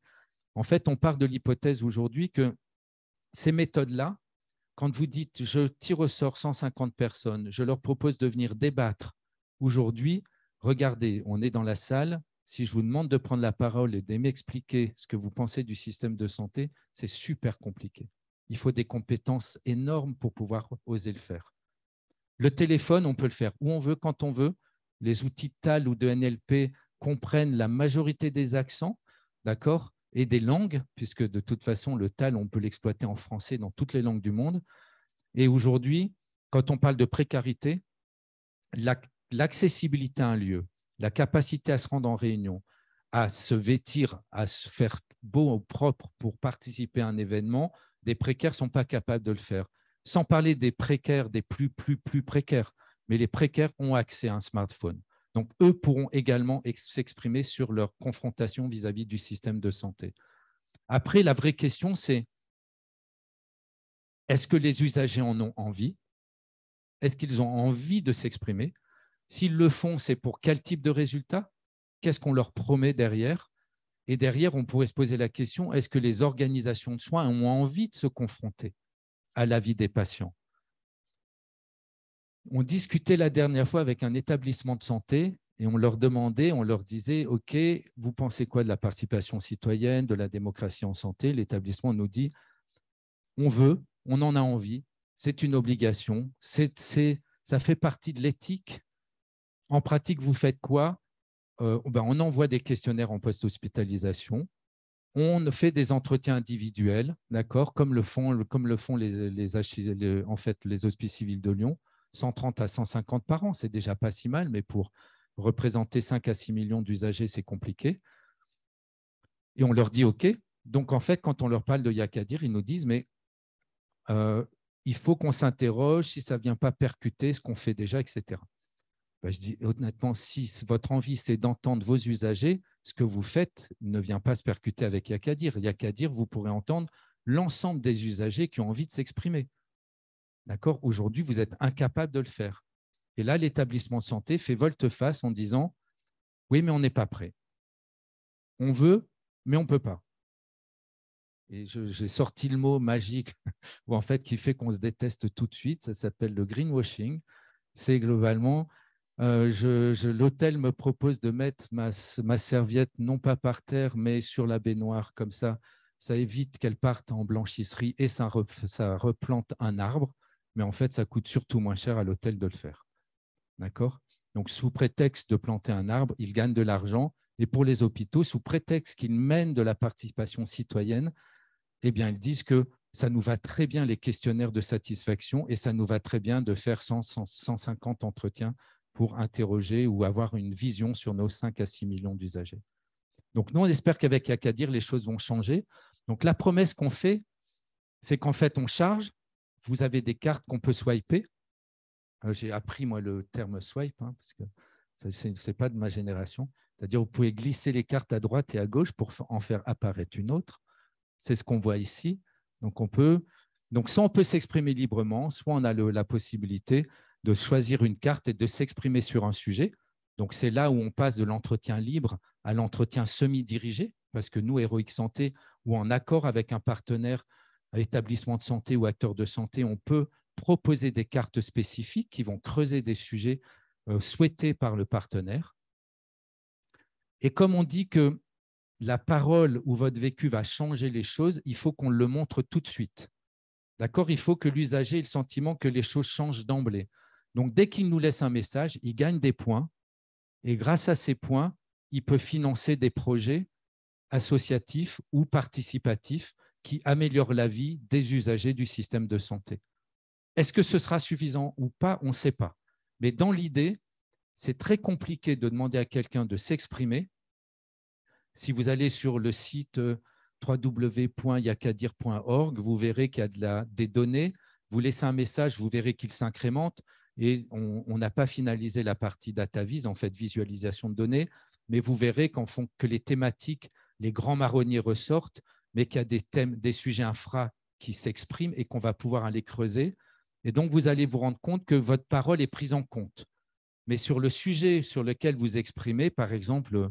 En fait, on part de l'hypothèse aujourd'hui que ces méthodes-là, quand vous dites je tire au sort 150 personnes, je leur propose de venir débattre aujourd'hui, regardez, on est dans la salle, si je vous demande de prendre la parole et de m'expliquer ce que vous pensez du système de santé, c'est super compliqué il faut des compétences énormes pour pouvoir oser le faire. Le téléphone, on peut le faire où on veut, quand on veut. Les outils de TAL ou de NLP comprennent la majorité des accents, d'accord, et des langues, puisque de toute façon, le TAL, on peut l'exploiter en français dans toutes les langues du monde. Et aujourd'hui, quand on parle de précarité, l'accessibilité à un lieu, la capacité à se rendre en réunion, à se vêtir, à se faire beau ou propre pour participer à un événement, des précaires ne sont pas capables de le faire. Sans parler des précaires, des plus, plus, plus précaires. Mais les précaires ont accès à un smartphone. Donc, eux pourront également s'exprimer sur leur confrontation vis-à-vis -vis du système de santé. Après, la vraie question, c'est est-ce que les usagers en ont envie Est-ce qu'ils ont envie de s'exprimer S'ils le font, c'est pour quel type de résultat Qu'est-ce qu'on leur promet derrière et derrière, on pourrait se poser la question, est-ce que les organisations de soins ont envie de se confronter à la vie des patients On discutait la dernière fois avec un établissement de santé et on leur demandait, on leur disait, OK, vous pensez quoi de la participation citoyenne, de la démocratie en santé L'établissement nous dit, on veut, on en a envie, c'est une obligation, c'est, ça fait partie de l'éthique. En pratique, vous faites quoi euh, ben, on envoie des questionnaires en post-hospitalisation, on fait des entretiens individuels, d'accord, comme le font, comme le font les, en fait, les hospices civils de Lyon, 130 à 150 par an, c'est déjà pas si mal, mais pour représenter 5 à 6 millions d'usagers, c'est compliqué. Et on leur dit OK. Donc, en fait, quand on leur parle de Yakadir, ils nous disent, mais euh, il faut qu'on s'interroge si ça ne vient pas percuter ce qu'on fait déjà, etc. Bah, je dis honnêtement, si votre envie, c'est d'entendre vos usagers, ce que vous faites ne vient pas se percuter avec Yakadir. Yakadir, vous pourrez entendre l'ensemble des usagers qui ont envie de s'exprimer. D'accord Aujourd'hui, vous êtes incapable de le faire. Et là, l'établissement de santé fait volte-face en disant Oui, mais on n'est pas prêt. On veut, mais on ne peut pas. Et j'ai sorti le mot magique, ou en fait, qui fait qu'on se déteste tout de suite. Ça s'appelle le greenwashing. C'est globalement euh, l'hôtel me propose de mettre ma, serviette non pas par terre, mais sur la baignoire, comme ça, ça évite qu'elle parte en blanchisserie et ça, replante un arbre. Mais en fait, ça coûte surtout moins cher à l'hôtel de le faire. D'accord Donc, sous prétexte de planter un arbre, ils gagnent de l'argent. Et pour les hôpitaux, sous prétexte qu'ils mènent de la participation citoyenne, eh bien, ils disent que ça nous va très bien les questionnaires de satisfaction et ça nous va très bien de faire 150 entretiens pour interroger ou avoir une vision sur nos 5 à 6 millions d'usagers. Donc nous, on espère qu'avec Acadir, les choses vont changer. Donc la promesse qu'on fait, c'est qu'en fait, on charge. Vous avez des cartes qu'on peut swiper. Euh, j'ai appris, moi, le terme swipe, hein, parce que ce n'est pas de ma génération. C'est-à-dire, vous pouvez glisser les cartes à droite et à gauche pour en faire apparaître une autre. C'est ce qu'on voit ici. Donc, on peut, donc soit on peut s'exprimer librement, soit on a la possibilité de choisir une carte et de s'exprimer sur un sujet. Donc c'est là où on passe de l'entretien libre à l'entretien semi-dirigé, parce que nous, Héroïque Santé, ou en accord avec un partenaire, établissement de santé ou acteur de santé, on peut proposer des cartes spécifiques qui vont creuser des sujets euh, souhaités par le partenaire. Et comme on dit que la parole ou votre vécu va changer les choses, il faut qu'on le montre tout de suite. D'accord Il faut que l'usager ait le sentiment que les choses changent d'emblée. Donc, dès qu'il nous laisse un message, il gagne des points. Et grâce à ces points, il peut financer des projets associatifs ou participatifs qui améliorent la vie des usagers du système de santé. Est-ce que ce sera suffisant ou pas On ne sait pas. Mais dans l'idée, c'est très compliqué de demander à quelqu'un de s'exprimer. Si vous allez sur le site euh, www.yakadir.org, vous verrez qu'il y a des données. Vous laissez un message, vous verrez qu'il s'incrémente et on n'a pas finalisé la partie DataVis, en fait visualisation de données, mais vous verrez qu'en font que les thématiques, les grands marronniers ressortent, mais qu'il y a des thèmes, des sujets infra qui s'expriment et qu'on va pouvoir aller creuser. Et donc, vous allez vous rendre compte que votre parole est prise en compte. Mais sur le sujet sur lequel vous exprimez, par exemple,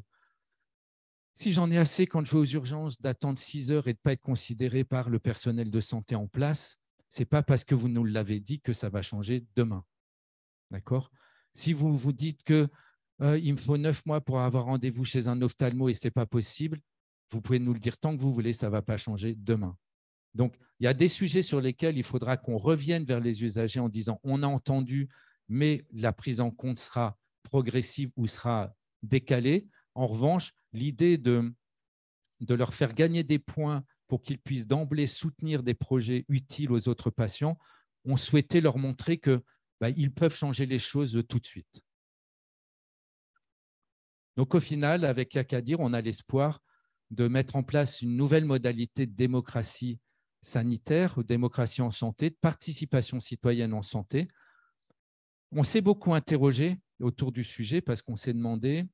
si j'en ai assez quand je vais aux urgences d'attendre 6 heures et de ne pas être considéré par le personnel de santé en place, ce n'est pas parce que vous nous l'avez dit que ça va changer demain. D'accord Si vous vous dites que euh, il me faut neuf mois pour avoir rendez-vous chez un ophtalmo et ce n'est pas possible, vous pouvez nous le dire tant que vous voulez, ça ne va pas changer demain. Donc, il y a des sujets sur lesquels il faudra qu'on revienne vers les usagers en disant on a entendu, mais la prise en compte sera progressive ou sera décalée. En revanche, l'idée de, de leur faire gagner des points pour qu'ils puissent d'emblée soutenir des projets utiles aux autres patients, on souhaitait leur montrer que bah, ils peuvent changer les choses tout de suite. Donc au final, avec Acadir, on a l'espoir de mettre en place une nouvelle modalité de démocratie sanitaire ou démocratie en santé, de participation citoyenne en santé. On s'est beaucoup interrogé autour du sujet parce qu'on s'est demandé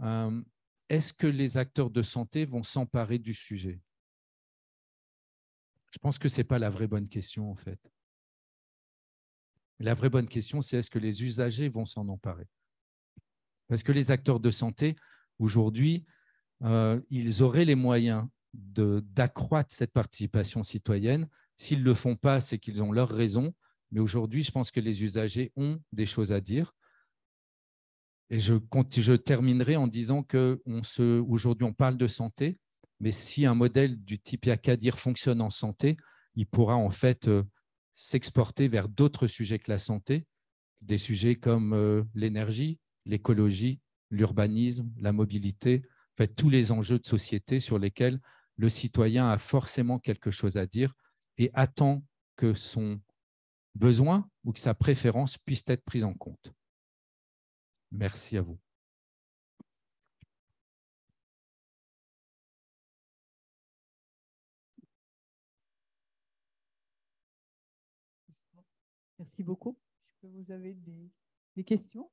euh, est-ce que les acteurs de santé vont s'emparer du sujet Je pense que ce n'est pas la vraie bonne question en fait. La vraie bonne question, c'est est-ce que les usagers vont s'en emparer Parce que les acteurs de santé, aujourd'hui, euh, ils auraient les moyens d'accroître cette participation citoyenne. S'ils ne le font pas, c'est qu'ils ont leurs raison. Mais aujourd'hui, je pense que les usagers ont des choses à dire. Et je, terminerai en disant qu'aujourd'hui, on, on parle de santé, mais si un modèle du type Yakadir fonctionne en santé, il pourra en fait euh, s'exporter vers d'autres sujets que la santé, des sujets comme euh, l'énergie, l'écologie, l'urbanisme, la mobilité, tous les enjeux de société sur lesquels le citoyen a forcément quelque chose à dire et attend que son besoin ou que sa préférence puisse être prise en compte. Merci à vous. Merci beaucoup. Est-ce que vous avez des, questions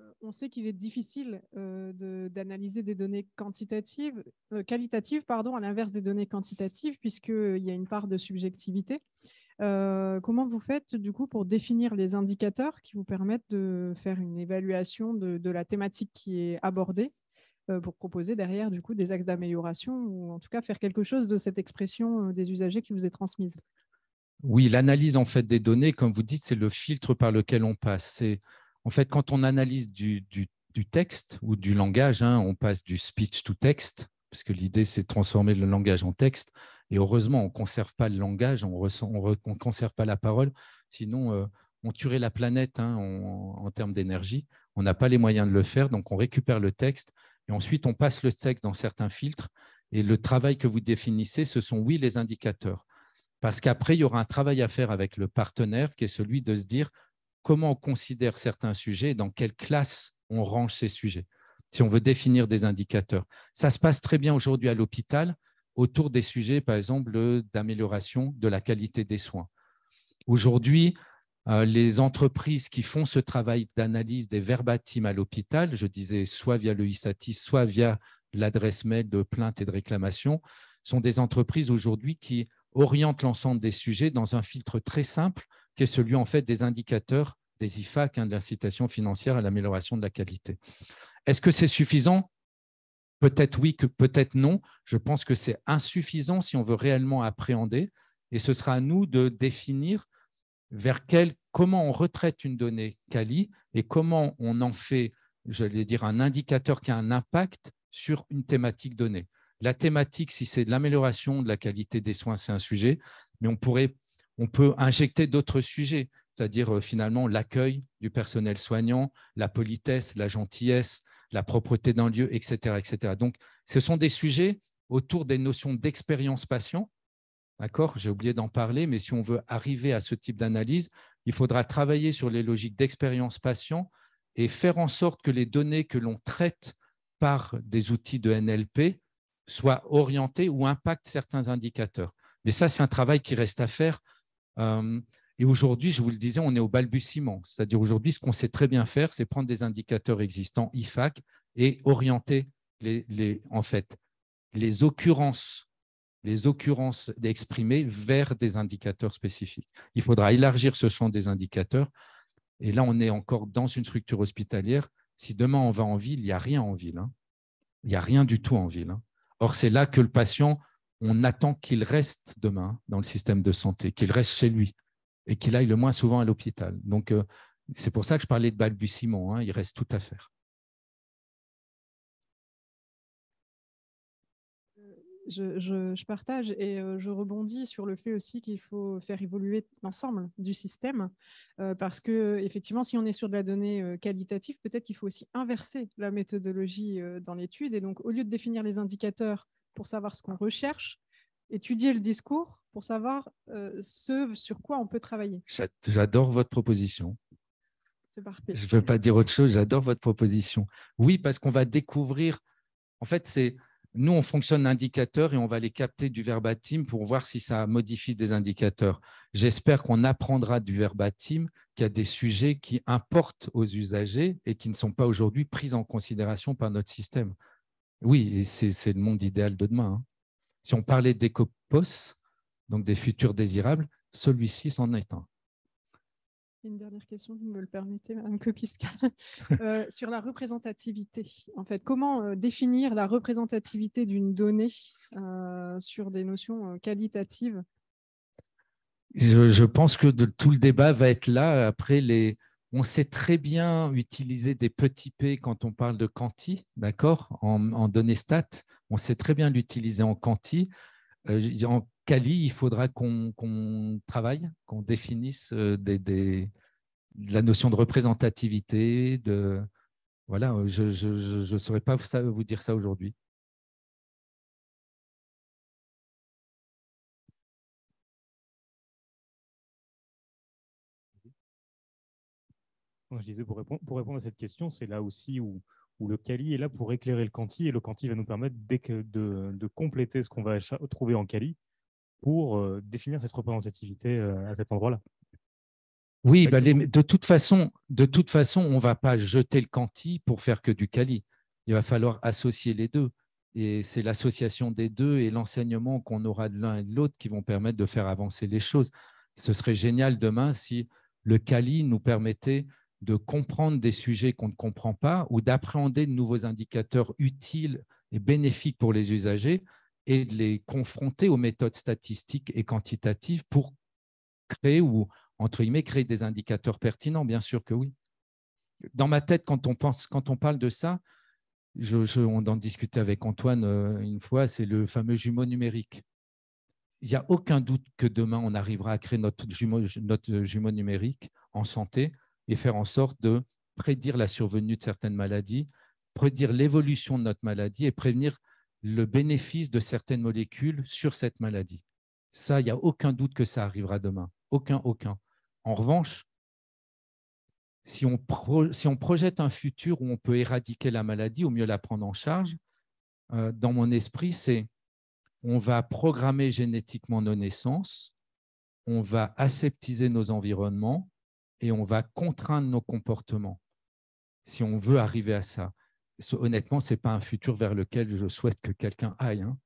euh, on sait qu'il est difficile euh, d'analyser des données quantitatives, euh, qualitatives pardon, à l'inverse des données quantitatives, puisqu'il y a une part de subjectivité comment vous faites du coup pour définir les indicateurs qui vous permettent de faire une évaluation de, la thématique qui est abordée pour proposer derrière du coup des axes d'amélioration ou en tout cas faire quelque chose de cette expression des usagers qui vous est transmise Oui, l'analyse en fait des données, comme vous dites, c'est le filtre par lequel on passe. en fait quand on analyse du, texte ou du langage, hein, on passe du speech to text, puisque l'idée c'est de transformer le langage en texte et heureusement, on ne conserve pas le langage, on ne conserve pas la parole, sinon euh, on tuerait la planète hein, en termes d'énergie. On n'a pas les moyens de le faire, donc on récupère le texte et ensuite on passe le texte dans certains filtres. Et le travail que vous définissez, ce sont oui les indicateurs. Parce qu'après, il y aura un travail à faire avec le partenaire qui est celui de se dire comment on considère certains sujets dans quelle classe on range ces sujets, si on veut définir des indicateurs. Ça se passe très bien aujourd'hui à l'hôpital autour des sujets, par exemple, d'amélioration de la qualité des soins. Aujourd'hui, euh, les entreprises qui font ce travail d'analyse des verbatims à l'hôpital, je disais soit via le ISATI, soit via l'adresse mail de plainte et de réclamation, sont des entreprises aujourd'hui qui orientent l'ensemble des sujets dans un filtre très simple, qui est celui en fait des indicateurs des IFAC, hein, de l'incitation financière à l'amélioration de la qualité. Est-ce que c'est suffisant peut-être oui, que peut-être non. Je pense que c'est insuffisant si on veut réellement appréhender. Et ce sera à nous de définir vers quel, comment on retraite une donnée quali et comment on en fait, j'allais dire, un indicateur qui a un impact sur une thématique donnée. La thématique, si c'est de l'amélioration de la qualité des soins, c'est un sujet, mais on, pourrait, on peut injecter d'autres sujets, c'est-à-dire euh, finalement l'accueil du personnel soignant, la politesse, la gentillesse, la propreté d'un lieu, etc., etc. Donc, ce sont des sujets autour des notions d'expérience patient. D'accord J'ai oublié d'en parler, mais si on veut arriver à ce type d'analyse, il faudra travailler sur les logiques d'expérience patient et faire en sorte que les données que l'on traite par des outils de NLP soient orientées ou impactent certains indicateurs. Mais ça, c'est un travail qui reste à faire. Euh, et aujourd'hui, je vous le disais, on est au balbutiement. C'est-à-dire aujourd'hui, ce qu'on sait très bien faire, c'est prendre des indicateurs existants IFAC et orienter les, en fait les occurrences, les occurrences exprimées vers des indicateurs spécifiques. Il faudra élargir ce champ des indicateurs. Et là, on est encore dans une structure hospitalière. Si demain on va en ville, il n'y a rien en ville. Hein. Il n'y a rien du tout en ville. Hein. Or, c'est là que le patient, on attend qu'il reste demain dans le système de santé, qu'il reste chez lui et qu'il aille le moins souvent à l'hôpital. Donc, euh, c'est pour ça que je parlais de balbutiement. Hein, il reste tout à faire. Euh, je, partage et euh, je rebondis sur le fait aussi qu'il faut faire évoluer l'ensemble du système parce que effectivement, si on est sur de la donnée qualitative, peut-être qu'il faut aussi inverser la méthodologie dans l'étude et donc au lieu de définir les indicateurs pour savoir ce qu'on recherche, étudier le discours pour savoir euh, ce sur quoi on peut travailler. J'adore votre proposition. c'est Parfait. Je ne veux pas dire autre chose, j'adore votre proposition. Oui, parce qu'on va découvrir, en fait, c'est nous, on fonctionne l'indicateur et on va les capter du verbatim pour voir si ça modifie des indicateurs. J'espère qu'on apprendra du verbatim qu'il y a des sujets qui importent aux usagers et qui ne sont pas aujourd'hui pris en considération par notre système. Oui, c'est le monde idéal de demain. Hein. Si on parlait COPOS, donc des futurs désirables, celui-ci s'en est un. Une dernière question, vous me le permettez, Madame Kokiska, euh, sur la représentativité. En fait, comment euh, définir la représentativité d'une donnée euh, sur des notions qualitatives je, pense que tout le débat va être là. Après, les, on sait très bien utiliser des petits p quand on parle de quanti, d'accord, en, en, données stats on sait très bien l'utiliser en quanti. Euh, en quali, il faudra qu'on travaille, qu'on définisse euh, la notion de représentativité. voilà, euh, je ne saurais pas vous dire ça aujourd'hui. je disais, pour répondre à cette question, c'est là aussi où où le Cali est là pour éclairer le Kanti et le Kanti va nous permettre de, de, de compléter ce qu'on va trouver en Kali pour euh, définir cette représentativité euh, à cet endroit-là. Oui, bah, de, toute façon, de toute façon, on ne va pas jeter le Kanti pour faire que du Cali. Il va falloir associer les deux. Et c'est l'association des deux et l'enseignement qu'on aura de l'un et de l'autre qui vont permettre de faire avancer les choses. Ce serait génial demain si le Kali nous permettait de comprendre des sujets qu'on ne comprend pas ou d'appréhender de nouveaux indicateurs utiles et bénéfiques pour les usagers et de les confronter aux méthodes statistiques et quantitatives pour créer ou, entre guillemets, créer des indicateurs pertinents, bien sûr que oui. Dans ma tête, quand on, pense, quand on parle de ça, je, on en discutait avec Antoine euh, une fois, c'est le fameux jumeau numérique. Il n'y a aucun doute que demain, on arrivera à créer notre jumeau, notre jumeau numérique en santé et faire en sorte de prédire la survenue de certaines maladies, prédire l'évolution de notre maladie et prévenir le bénéfice de certaines molécules sur cette maladie. Ça, il n'y a aucun doute que ça arrivera demain. Aucun, aucun. En revanche, si on, si on projette un futur où on peut éradiquer la maladie ou mieux la prendre en charge, euh, dans mon esprit, c'est on va programmer génétiquement nos naissances, on va aseptiser nos environnements, et on va contraindre nos comportements si on veut arriver à ça. Honnêtement, ce n'est pas un futur vers lequel je souhaite que quelqu'un aille. Hein.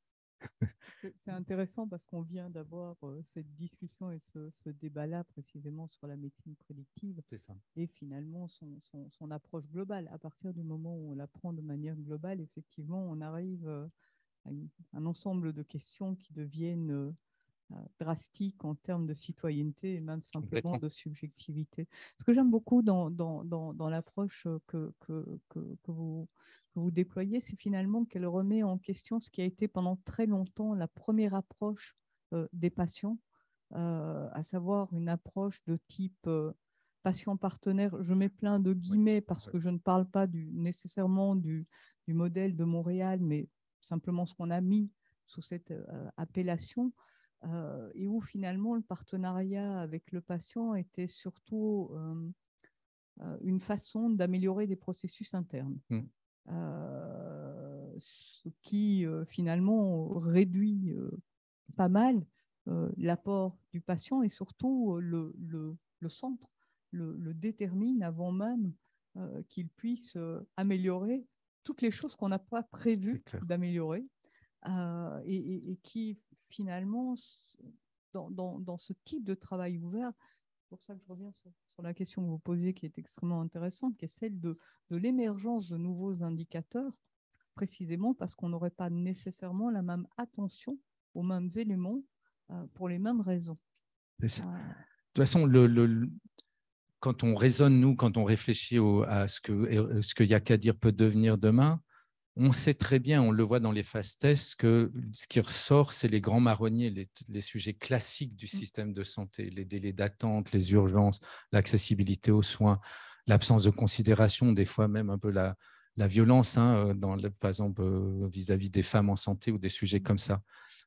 C'est intéressant parce qu'on vient d'avoir euh, cette discussion et ce, débat-là précisément sur la médecine prédictive ça. et finalement son, son, approche globale. À partir du moment où on la prend de manière globale, effectivement, on arrive euh, à un ensemble de questions qui deviennent euh, euh, drastique en termes de citoyenneté et même simplement de subjectivité. Ce que j'aime beaucoup dans, dans, dans, l'approche euh, que, que, que, vous, vous déployez, c'est finalement qu'elle remet en question ce qui a été pendant très longtemps la première approche euh, des patients, à savoir une approche de type... patient partenaire, je mets plein de guillemets parce que je ne parle pas du, nécessairement du, du modèle de Montréal, mais simplement ce qu'on a mis sous cette appellation, euh, et où finalement le partenariat avec le patient était surtout euh, euh, une façon d'améliorer des processus internes, mmh. ce qui finalement réduit pas mal l'apport du patient et surtout le, centre le, détermine avant même qu'il puisse améliorer toutes les choses qu'on n'a pas prévues d'améliorer. et, qui finalement, dans, dans, ce type de travail ouvert, c'est pour ça que je reviens sur, la question que vous posez, qui est extrêmement intéressante, qui est celle de, de l'émergence de nouveaux indicateurs, précisément parce qu'on n'aurait pas nécessairement la même attention aux mêmes éléments euh, pour les mêmes raisons. Euh, de toute façon, le, quand on raisonne, nous, quand on réfléchit à ce que, ce qu'à dire peut devenir demain, on sait très bien, on le voit dans les fast tests, que ce qui ressort, c'est les grands marronniers, les, sujets classiques du mm. système de santé, les délais d'attente, les urgences, l'accessibilité aux soins, l'absence de considération, des fois même un peu la, violence, hein, euh, dans par exemple euh, vis-à-vis des femmes en santé ou des sujets comme ça.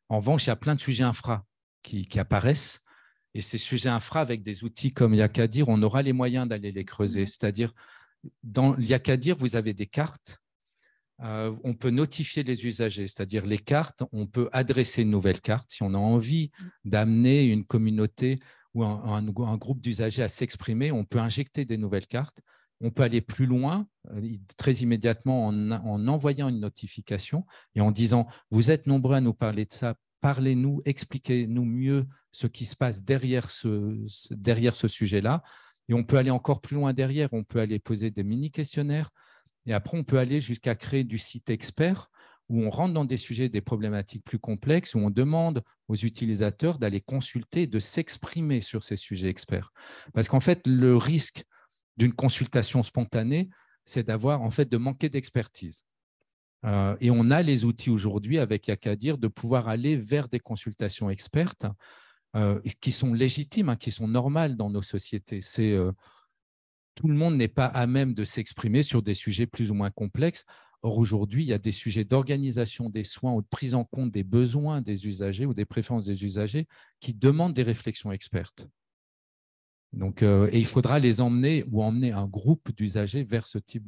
En revanche, il y a plein de sujets infra qui, apparaissent. Et ces sujets infra, avec des outils comme Yakadir, on aura les moyens d'aller les creuser. Mm. C'est-à-dire, dans Yakadir, vous avez des cartes euh, on peut notifier les usagers, c'est-à-dire les cartes, on peut adresser une nouvelle carte si on a envie mm. d'amener une communauté ou un, groupe d'usagers à s'exprimer, on peut injecter des nouvelles cartes, on peut aller plus loin euh, très immédiatement en, envoyant une notification et en disant, vous êtes nombreux à nous parler de ça, parlez-nous, expliquez-nous mieux ce qui se passe derrière ce sujet-là. Et on peut aller encore plus loin derrière, on peut aller poser des mini-questionnaires, et après, on peut aller jusqu'à créer du site expert où on rentre dans des sujets, des problématiques plus complexes, où on demande aux utilisateurs d'aller consulter, de s'exprimer sur ces sujets experts. Parce qu'en fait, le risque d'une consultation spontanée, c'est d'avoir en fait de manquer d'expertise. Euh, et on a les outils aujourd'hui avec Yakadir de pouvoir aller vers des consultations expertes euh, qui sont légitimes, hein, qui sont normales dans nos sociétés. C'est euh, tout le monde n'est pas à même de s'exprimer sur des sujets plus ou moins complexes. Or, aujourd'hui, il y a des sujets d'organisation des soins ou de prise en compte des besoins des usagers ou des préférences des usagers qui demandent des réflexions expertes. Donc, euh, et il faudra les emmener ou emmener un groupe d'usagers vers ce type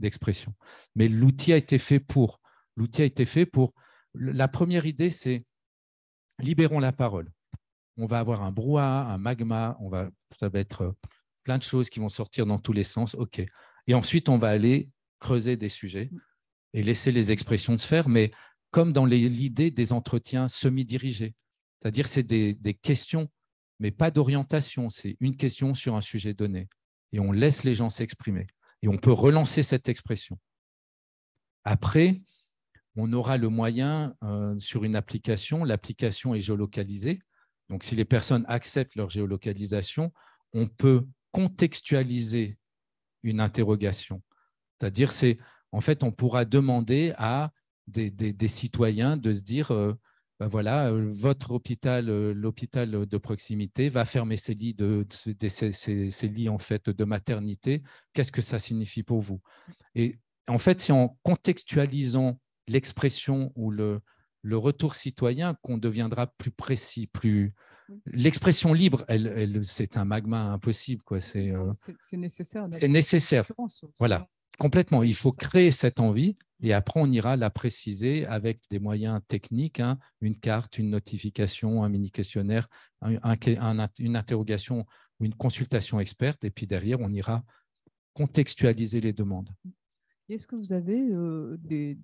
d'expression. Mais l'outil a été fait pour. L'outil a été fait pour. La première idée, c'est libérons la parole. On va avoir un brouhaha, un magma, on va, ça va être euh, plein de choses qui vont sortir dans tous les sens, ok. Et ensuite, on va aller creuser des sujets et laisser les expressions se faire, mais comme dans l'idée des entretiens semi-dirigés. C'est-à-dire, c'est des, questions, mais pas d'orientation, c'est une question sur un sujet donné. Et on laisse les gens s'exprimer. Et on peut relancer cette expression. Après, on aura le moyen euh, sur une application. L'application est géolocalisée. Donc, si les personnes acceptent leur géolocalisation, on peut contextualiser une interrogation. C'est-à-dire, c'est en fait, on pourra demander à des, citoyens de se dire, euh, ben voilà, euh, votre hôpital, euh, l'hôpital de proximité va fermer ses lits, de, lits en fait de maternité. Qu'est-ce que ça signifie pour vous Et en fait, c'est en contextualisant l'expression ou le, le retour citoyen qu'on deviendra plus précis, plus, l'expression libre, c'est un magma impossible. quoi. C'est nécessaire. Euh, c'est nécessaire. Voilà, complètement. Il faut créer cette envie et après, on ira la préciser avec des moyens techniques, hein. une carte, une notification, un mini-questionnaire, une interrogation ou une consultation experte. Et puis derrière, on ira contextualiser les demandes. Est-ce que vous avez euh, des,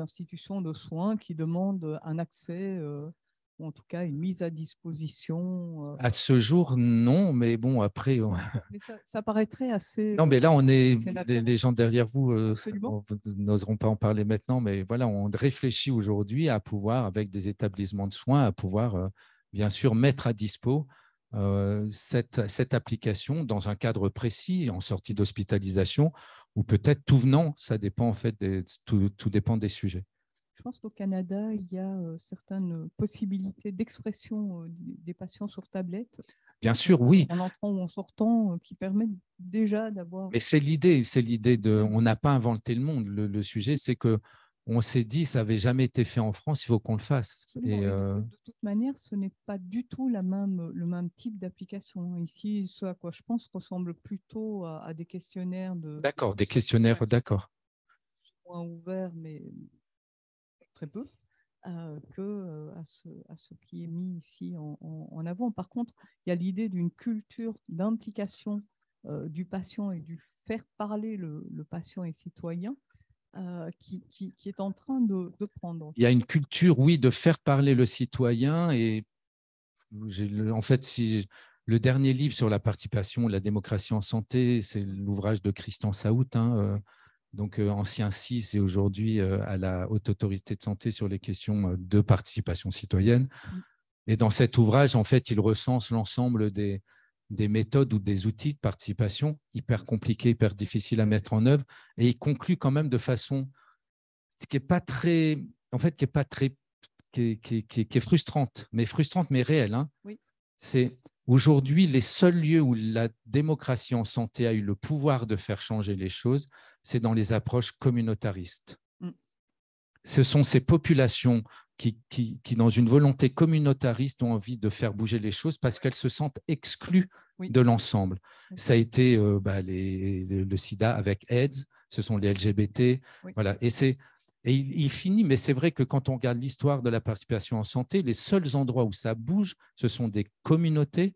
institutions de soins qui demandent un accès euh, en tout cas une mise à disposition euh. À ce jour, non, mais bon, après. ça, paraîtrait assez. Non, mais là, euh, on est. Les, gens derrière euh, vous n'oseront pas en parler maintenant, mais voilà, on réfléchit aujourd'hui à pouvoir, avec des établissements de soins, à pouvoir, bien sûr, mettre à dispo. cette, application dans un cadre précis, en sortie d'hospitalisation, ou peut-être tout venant, ça dépend en fait, tout dépend des sujets je pense qu'au Canada, il y a euh, certaines euh, possibilités d'expression euh, des patients sur tablette. Bien sûr, oui. En entrant ou en sortant, qui permettent déjà d'avoir. Mais c'est l'idée, c'est l'idée de. On n'a pas inventé le monde. Le, sujet, c'est que on s'est dit, ça n'avait jamais été fait en France, il faut qu'on le fasse. De toute manière, ce n'est pas du tout le même type d'application. Ici, ce à quoi je pense ressemble plutôt à, des questionnaires de. D'accord, des questionnaires, d'accord. Moins mais très peu euh, que euh, à, ce, qui est mis ici en, avant. Par contre, il y a l'idée d'une culture d'implication euh, du patient et du faire parler le, patient et citoyen euh, qui, est en train de, prendre. Il y a une culture, oui, de faire parler le citoyen et en fait, si le dernier livre sur la participation, la démocratie en santé, c'est l'ouvrage de Christian Saout. Hein, donc euh, ancien CIS et aujourd'hui euh, à la Haute Autorité de Santé sur les questions euh, de participation citoyenne. Mm. Et dans cet ouvrage, en fait, il recense l'ensemble des, méthodes ou des outils de participation hyper compliqués, hyper difficiles à mettre en œuvre. Et il conclut quand même de façon qui est pas très, en fait, qui est pas très, qui est, frustrante, mais frustrante mais réelle. Hein. C'est aujourd'hui les seuls lieux où la démocratie en santé a eu le pouvoir de faire changer les choses, c'est dans les approches communautaristes. Mm. Ce sont ces populations qui, qui, dans une volonté communautariste, ont envie de faire bouger les choses parce qu'elles se sentent exclues de l'ensemble. Ça a été euh, bah, le, sida avec AIDS, ce sont les LGBT. Voilà. Et, c'est, et il, finit, mais c'est vrai que quand on regarde l'histoire de la participation en santé, les seuls endroits où ça bouge, ce sont des communautés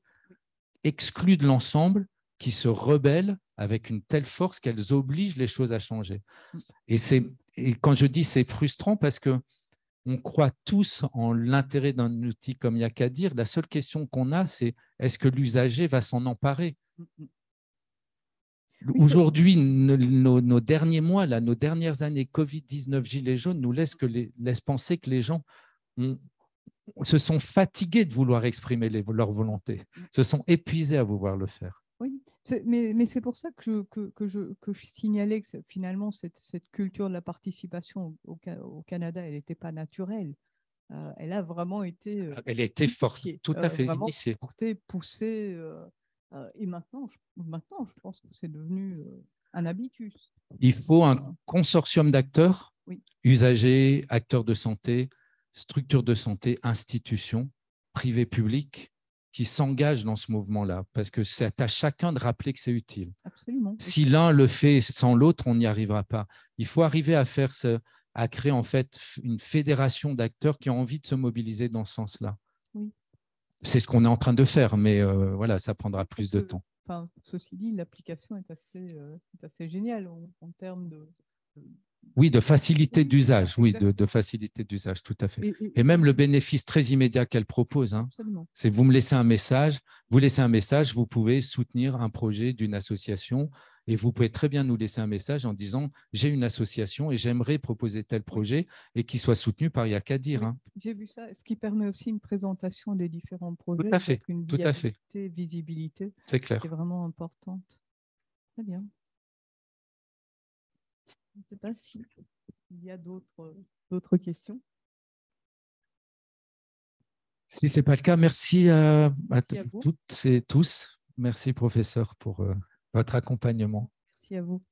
exclues de l'ensemble qui se rebellent avec une telle force qu'elles obligent les choses à changer. Mm. Et, quand je dis c'est frustrant parce que on croit tous en l'intérêt d'un outil comme dire, La seule question qu'on a, c'est est-ce que l'usager va s'en emparer Aujourd'hui, nos, derniers mois, là, nos dernières années Covid-19, Gilets jaunes, nous laissent, que penser que les gens se sont fatigués de vouloir exprimer leur volonté, mm. se sont épuisés à vouloir le faire. Oui, mais, c'est pour ça que je, que, je, que je signalais que finalement, cette, culture de la participation au, Canada, elle n'était pas naturelle. Euh, elle a vraiment été. Euh, ah, elle était forte, tout à euh, fait. poussée. et maintenant je, maintenant, je pense que c'est devenu un habitus. Il faut un consortium d'acteurs, usagers, acteurs de santé, structures de santé, institutions, privés, publics, qui s'engagent dans ce mouvement-là, parce que c'est à chacun de rappeler que c'est utile. Absolument. Si l'un le fait sans l'autre, on n'y arrivera pas. Il faut arriver à faire ce, à créer en fait une fédération d'acteurs qui ont envie de se mobiliser dans ce sens-là. Oui. C'est ce qu'on est en train de faire, mais euh, voilà, ça prendra plus de temps. ceci dit, l'application est assez, euh, assez géniale en, termes de oui, de facilité d'usage, oui, de, facilité d'usage, tout à fait. Et même le bénéfice très immédiat qu'elle propose, hein, c'est vous me laissez un message, vous laissez un message, vous pouvez soutenir un projet d'une association et vous pouvez très bien nous laisser un message en disant j'ai une association et j'aimerais proposer tel projet et qu'il soit soutenu par Yakadir. Hein. J'ai vu ça, ce qui permet aussi une présentation des différents projets. Tout à fait, une Visibilité. C'est clair. C'est vraiment importante. Très bien. Je ne sais pas s'il y a d'autres questions. Si ce n'est pas le cas, merci euh, à, toutes et tous. Merci, professeur, pour euh, votre accompagnement. Merci à vous.